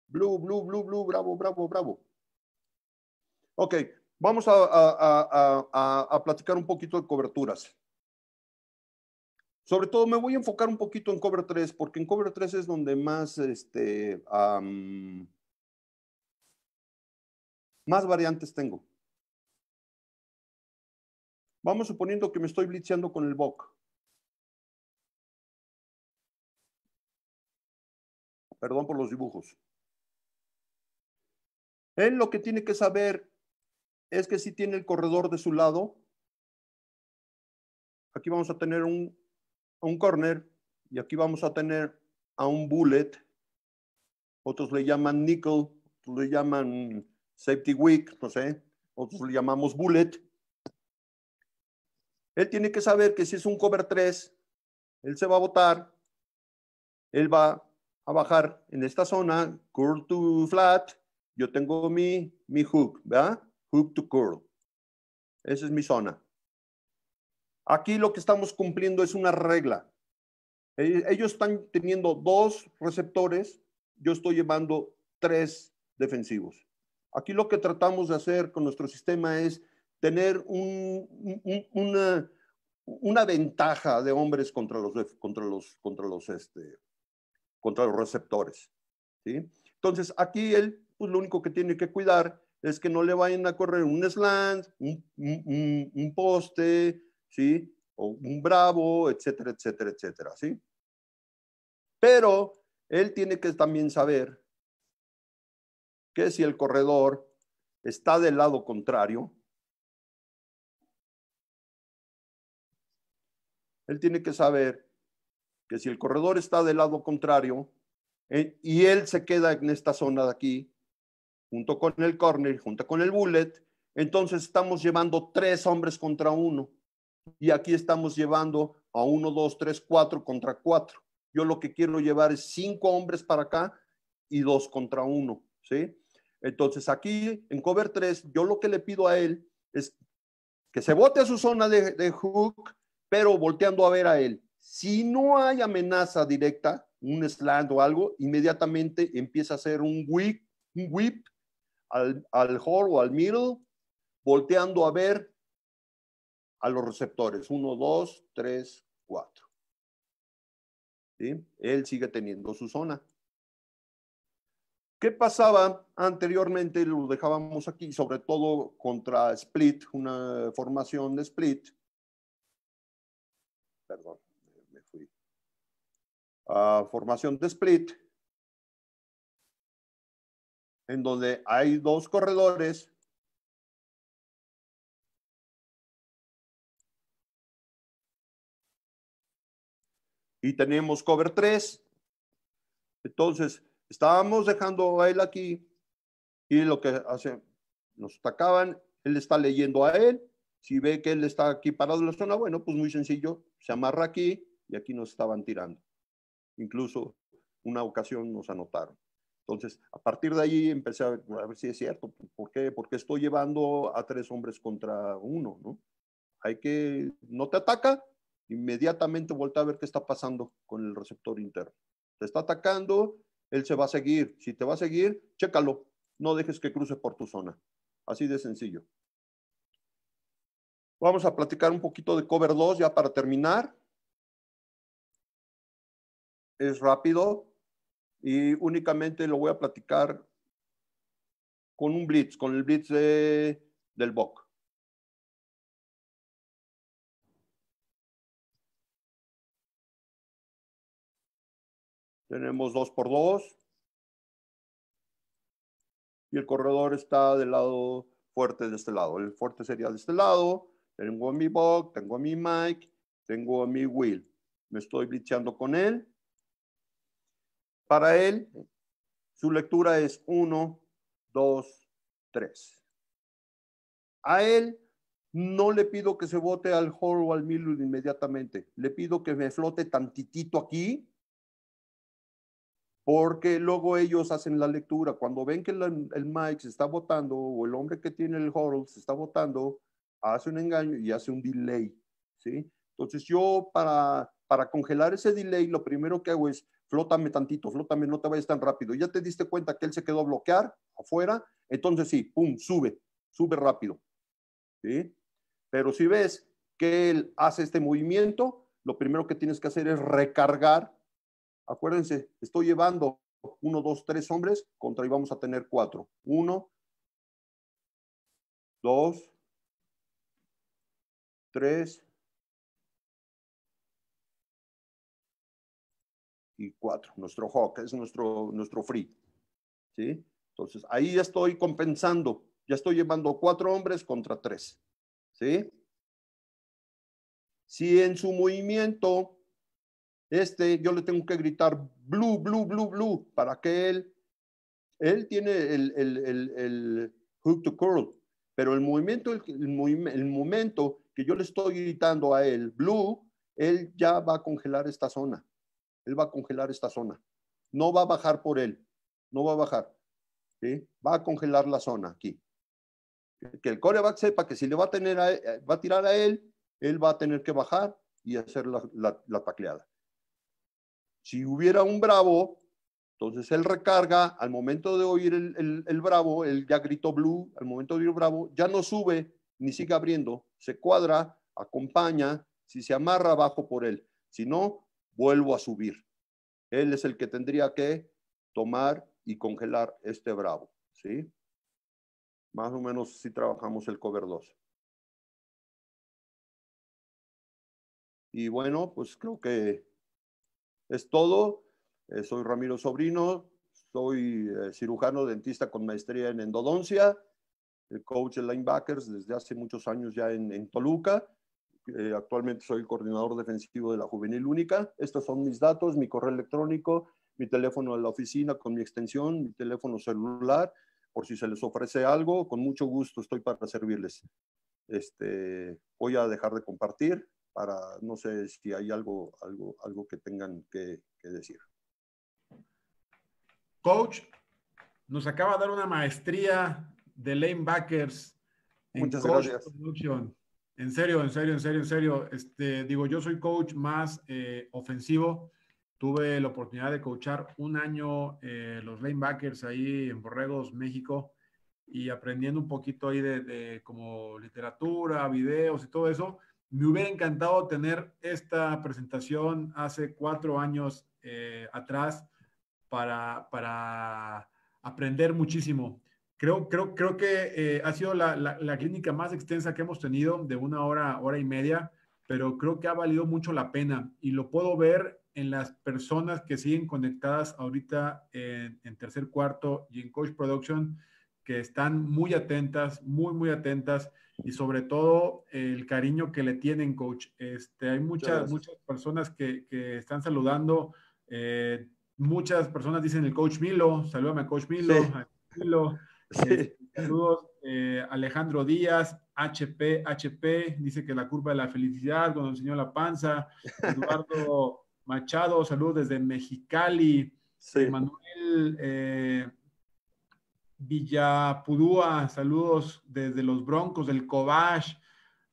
Blue, blue, blue, blue, bravo, bravo, bravo. Ok, vamos a platicar un poquito de coberturas. Sobre todo me voy a enfocar un poquito en Cover 3, porque en Cover 3 es donde más, este, más variantes tengo. Vamos suponiendo que me estoy blitzeando con el Bok. Perdón por los dibujos. Él lo que tiene que saber es que si tiene el corredor de su lado, aquí vamos a tener un un corner y aquí vamos a tener a un bullet. Otros le llaman nickel, otros le llaman safety week no sé. Otros le llamamos bullet. Él tiene que saber que si es un cover 3, él se va a botar. Él va a bajar en esta zona, curl to flat. Yo tengo mi, mi hook, ¿verdad? Hook to curl. Esa es mi zona. Aquí lo que estamos cumpliendo es una regla. E, ellos están teniendo dos receptores, yo estoy llevando tres defensivos. Aquí lo que tratamos de hacer con nuestro sistema es tener una, ventaja de hombres contra los, contra los, contra los, este, contra los receptores. ¿sí? Entonces, aquí él pues, lo único que tiene que cuidar es que no le vayan a correr un slant, un, un poste, ¿sí? O un bravo, etcétera, etcétera, etcétera, ¿sí? Pero él tiene que también saber que si el corredor está del lado contrario, él tiene que saber que si el corredor está del lado contrario eh, y él se queda en esta zona de aquí, junto con el corner, junto con el bullet, entonces estamos llevando tres hombres contra uno. Y aquí estamos llevando a 1, 2, 3, cuatro contra cuatro Yo lo que quiero llevar es cinco hombres para acá y dos contra uno ¿sí? Entonces aquí en cover 3, yo lo que le pido a él es que se bote a su zona de, hook, pero volteando a ver a él. Si no hay amenaza directa, un slant o algo, inmediatamente empieza a hacer un whip, whip al, al hole o al middle, volteando a ver a los receptores. Uno, dos, tres, cuatro. ¿Sí? Él sigue teniendo su zona. ¿Qué pasaba anteriormente? Lo dejábamos aquí, sobre todo contra Split, una formación de Split. Perdón, me fui. formación de Split, en donde hay dos corredores y tenemos cover 3. Entonces, estábamos dejando a él aquí y lo que hace nos atacaban, él está leyendo a él, si ve que él está aquí parado en la zona, bueno, pues muy sencillo, se amarra aquí y aquí nos estaban tirando. Incluso una ocasión nos anotaron. Entonces, a partir de ahí empecé a ver, a ver si es cierto, ¿por qué? Porque estoy llevando a tres hombres contra uno, ¿no? Hay que, no te ataca, inmediatamente vuelve a ver qué está pasando con el receptor interno. Te está atacando, él se va a seguir. Si te va a seguir, chécalo. No dejes que cruce por tu zona. Así de sencillo. Vamos a platicar un poquito de cover 2 ya para terminar. Es rápido y únicamente lo voy a platicar con un blitz, con el blitz del BOC. Tenemos dos por dos. y el corredor está del lado fuerte de este lado. El fuerte sería de este lado. Tengo a mi Bob, tengo a mi Mike, tengo a mi Will. Me estoy blitzeando con él. Para él, su lectura es 1, 2, 3. A él no le pido que se vote al Hall o al Millwood inmediatamente. Le pido que me flote tantitito aquí porque luego ellos hacen la lectura. Cuando ven que el, Mike se está votando o el hombre que tiene el huddle se está votando, hace un engaño y hace un delay, ¿sí? Entonces yo para, para congelar ese delay, lo primero que hago es, flótame tantito, flótame, no te vayas tan rápido. Ya te diste cuenta que él se quedó a bloquear afuera, entonces sí, pum, sube, sube rápido, ¿sí? Pero si ves que él hace este movimiento, lo primero que tienes que hacer es recargar Acuérdense, estoy llevando uno, dos, tres hombres contra y vamos a tener cuatro. Uno, dos, tres y cuatro. Nuestro hawk es nuestro, nuestro free. ¿Sí? Entonces, ahí ya estoy compensando. Ya estoy llevando cuatro hombres contra tres. ¿Sí? Si en su movimiento este, yo le tengo que gritar blue, blue, blue, blue, para que él, él tiene el, hook to curl, pero el movimiento, el, momento que yo le estoy gritando a él blue, él ya va a congelar esta zona. Él va a congelar esta zona. No va a bajar por él. No va a bajar. Va a congelar la zona aquí. Que el coreback sepa que si le va a, tener eh, va a tirar a él, él va a tener que bajar y hacer la tacleada. Si hubiera un bravo, entonces él recarga, al momento de oír el, el, bravo, él ya gritó blue, al momento de oír bravo, ya no sube ni sigue abriendo, se cuadra, acompaña, si se amarra, abajo por él, si no, vuelvo a subir. Él es el que tendría que tomar y congelar este bravo, ¿sí? Más o menos si trabajamos el cover 2. Y bueno, pues creo que es todo. Eh, soy Ramiro Sobrino, soy eh, cirujano dentista con maestría en endodoncia, el eh, coach de linebackers desde hace muchos años ya en, Toluca. actualmente soy el coordinador defensivo de la Juvenil Única. Estos son mis datos, mi correo electrónico, mi teléfono de la oficina con mi extensión, mi teléfono celular, por si se les ofrece algo, con mucho gusto estoy para servirles. Este, voy a dejar de compartir para, no sé si hay algo, algo, algo que tengan que, decir. Coach, nos acaba de dar una maestría de lanebackers. Muchas gracias. En serio, en serio, en serio, en serio. Este, digo, yo soy coach más eh, ofensivo. Tuve la oportunidad de coachar un año eh, los lanebackers ahí en Borregos, México, y aprendiendo un poquito ahí de, de como literatura, videos y todo eso. Me hubiera encantado tener esta presentación hace cuatro años eh, atrás para, para, aprender muchísimo. Creo, creo, creo que eh, ha sido la, la, clínica más extensa que hemos tenido, de una hora, hora y media, pero creo que ha valido mucho la pena y lo puedo ver en las personas que siguen conectadas ahorita en, en tercer cuarto y en Coach Production, que están muy atentas, muy, muy atentas y sobre todo el cariño que le tienen, coach. Este, hay muchas, muchas personas que, están saludando. Eh, muchas personas dicen el coach Milo, salúdame coach Milo. Este, saludos. Eh, Alejandro Díaz, HP, HP, dice que la curva de la felicidad, cuando enseñó la panza. Eduardo Machado, saludos desde Mexicali. Manuel eh, Villapudúa, saludos desde los Broncos, del Cobash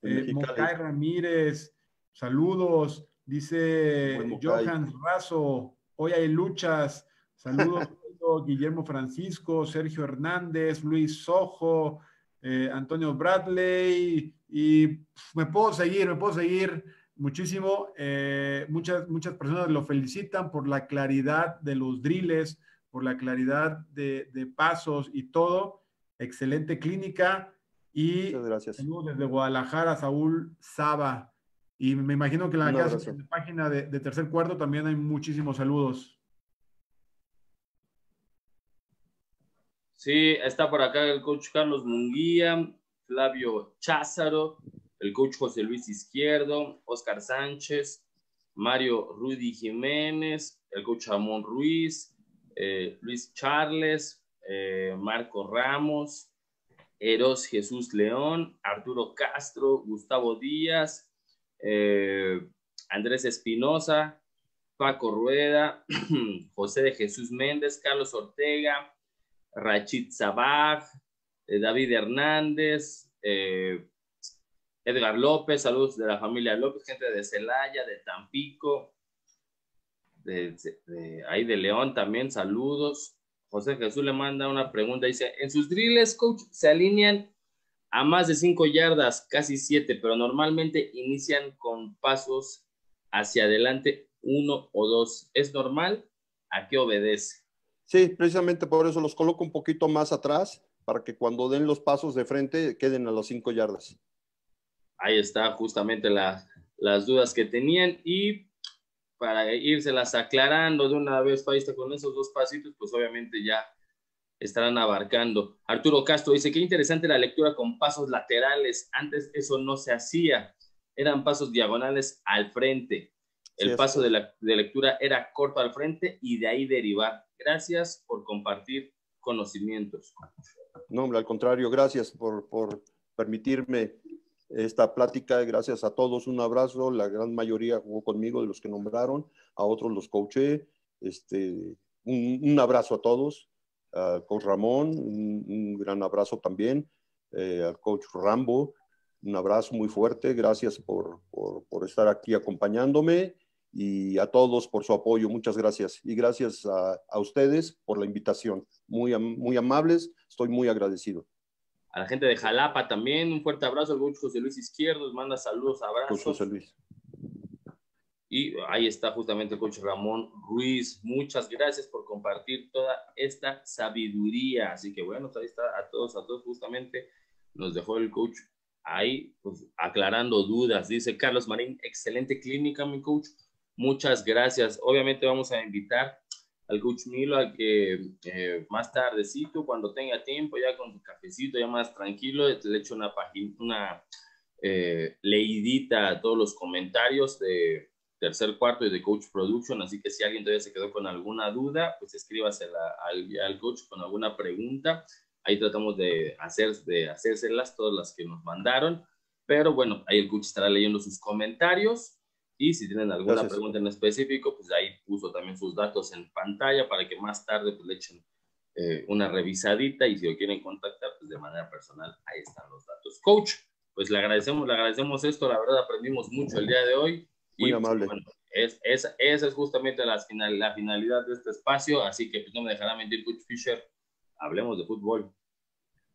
eh, Ramírez, saludos, dice Johan Razo, hoy hay luchas, saludos Guillermo Francisco, Sergio Hernández, Luis Sojo, eh, Antonio Bradley, y me puedo seguir, me puedo seguir muchísimo. Eh, muchas, muchas personas lo felicitan por la claridad de los drills, por la claridad de, pasos y todo. Excelente clínica. Y saludos gracias. desde Guadalajara, Saúl Saba. Y me imagino que en la, página de, Tercer Cuarto también hay muchísimos saludos. Sí, está por acá el coach Carlos Munguía, Flavio Cházaro, el coach José Luis Izquierdo, Oscar Sánchez, Mario Rudy Jiménez, el coach Ramón Ruiz, eh, Luis Charles, eh, Marco Ramos, Eros Jesús León, Arturo Castro, Gustavo Díaz, eh, Andrés Espinosa, Paco Rueda, José de Jesús Méndez, Carlos Ortega, Rachid Zabag, David Hernández, Edgar López, saludos de la familia López, gente de Celaya, de Tampico, de, ahí de León también, saludos. José Jesús le manda una pregunta, dice, en sus drills, coach, se alinean a más de cinco yardas, casi siete pero normalmente inician con pasos hacia adelante, uno o dos. ¿Es normal? ¿A qué obedece? Sí, precisamente por eso los coloco un poquito más atrás, para que cuando den los pasos de frente queden a las cinco yardas. Ahí está justamente las dudas que tenían y para las aclarando de una vez, Paista, con esos dos pasitos, pues obviamente ya estarán abarcando. Arturo Castro dice, qué interesante la lectura con pasos laterales. Antes eso no se hacía, eran pasos diagonales al frente. El paso de, la, de lectura era corto al frente y de ahí derivar. Gracias por compartir conocimientos. No, al contrario, gracias por, por permitirme esta plática. Gracias a todos, un abrazo. La gran mayoría jugó conmigo de los que nombraron, a otros los coaché. Este, un, abrazo a todos. Al coach Ramón, un, gran abrazo también. Eh, al coach Rambo, un abrazo muy fuerte. Gracias por, estar aquí acompañándome y a todos por su apoyo. Muchas gracias. Y gracias a, a ustedes por la invitación. Muy, muy amables. Estoy muy agradecido. A la gente de Jalapa también, un fuerte abrazo. al coach José Luis Izquierdo. manda saludos, abrazos. José Luis. Y ahí está justamente el coach Ramón Ruiz. Muchas gracias por compartir toda esta sabiduría. Así que bueno, ahí está a todos, a todos justamente nos dejó el coach ahí pues, aclarando dudas. Dice Carlos Marín, excelente clínica, mi coach. Muchas gracias. Obviamente vamos a invitar al coach Milo a que eh, más tardecito, cuando tenga tiempo, ya con su cafecito, ya más tranquilo, le echo una, página, una eh, leidita a todos los comentarios de tercer cuarto y de Coach Production, así que si alguien todavía se quedó con alguna duda, pues escríbasela al, al coach con alguna pregunta. Ahí tratamos de, hacer, de hacérselas todas las que nos mandaron, pero bueno, ahí el coach estará leyendo sus comentarios y si tienen alguna pregunta en específico, pues ahí puso también sus datos en pantalla para que más tarde pues, le echen eh, una revisadita y si lo quieren contactar, pues de manera personal, ahí están los datos. Coach, pues le agradecemos, le agradecemos esto, la verdad aprendimos mucho el día de hoy. Muy pues, amable. es, esa, es justamente la, final, la finalidad de este espacio, así que pues, no me dejará mentir, Coach Fisher, hablemos de fútbol.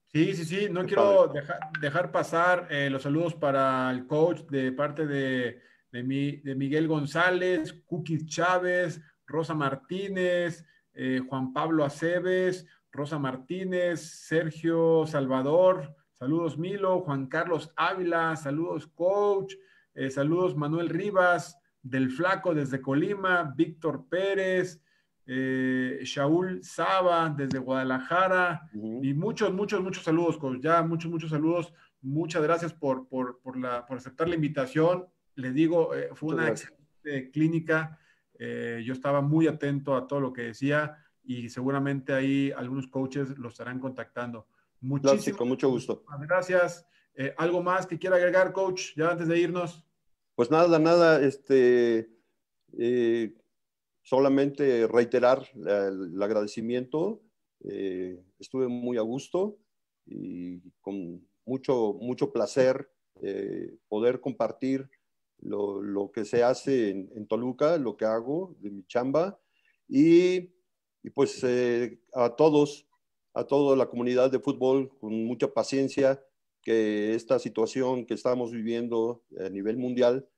Sí, sí, sí, no quiero dejar, pasar eh, los saludos para el coach de parte de de, Miguel González, Cookie Chávez, Rosa Martínez, eh, Juan Pablo Aceves, Rosa Martínez, Sergio Salvador, saludos Milo, Juan Carlos Ávila, saludos Coach, eh, saludos Manuel Rivas, Del Flaco desde Colima, Víctor Pérez, eh, Shaul Saba desde Guadalajara y muchos, muchos, muchos saludos, Ya muchos, muchos saludos. Muchas gracias por, por, por aceptar la invitación le digo, eh, fue una excelente clínica. Eh, yo estaba muy atento a todo lo que decía y seguramente ahí algunos coaches lo estarán contactando. Muchísimas con mucho gusto. Gracias. Eh, ¿Algo más que quiera agregar, coach, ya antes de irnos? Pues nada, nada, este, solamente reiterar el, agradecimiento. estuve muy a gusto y con mucho, mucho placer poder compartir lo, que se hace en, Toluca, lo que hago de mi chamba y, pues eh, a todos, a toda la comunidad de fútbol con mucha paciencia que esta situación que estamos viviendo a nivel mundial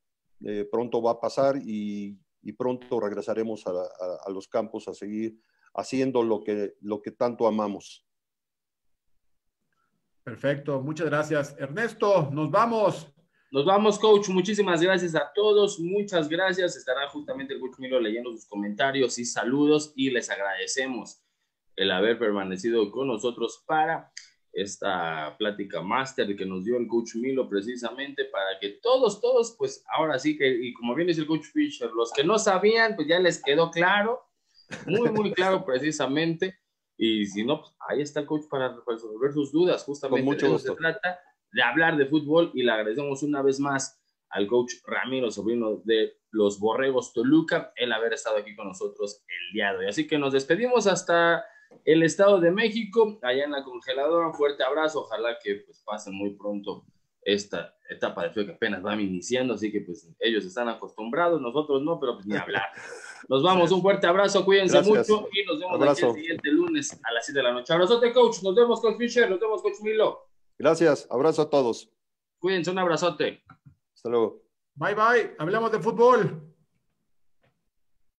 eh, pronto va a pasar y, pronto regresaremos a, los campos a seguir haciendo lo que, lo que tanto amamos. Perfecto, muchas gracias. Ernesto, nos vamos. Nos vamos, coach. Muchísimas gracias a todos. Muchas gracias. Estará justamente el coach Milo leyendo sus comentarios y saludos y les agradecemos el haber permanecido con nosotros para esta plática máster que nos dio el coach Milo precisamente para que todos, todos, pues ahora sí que, y como bien dice el coach Fisher, los que no sabían, pues ya les quedó claro, muy, muy claro precisamente. Y si no, pues, ahí está el coach para resolver sus dudas, justamente Con mucho de eso se trata de hablar de fútbol y le agradecemos una vez más al coach Ramiro, sobrino de los Borregos Toluca, el haber estado aquí con nosotros el día de hoy. Así que nos despedimos hasta el Estado de México, allá en la congeladora. Un fuerte abrazo, ojalá que pues, pasen muy pronto esta etapa de frío que apenas van iniciando, así que pues ellos están acostumbrados, nosotros no, pero pues ni hablar. Nos vamos, un fuerte abrazo, cuídense mucho y nos vemos el siguiente lunes a las 7 de la noche. Abrazote, coach, nos vemos, con Fisher, nos vemos, coach Milo. Gracias, abrazo a todos. Cuídense, un abrazote. Hasta luego. Bye, bye. Hablamos de fútbol.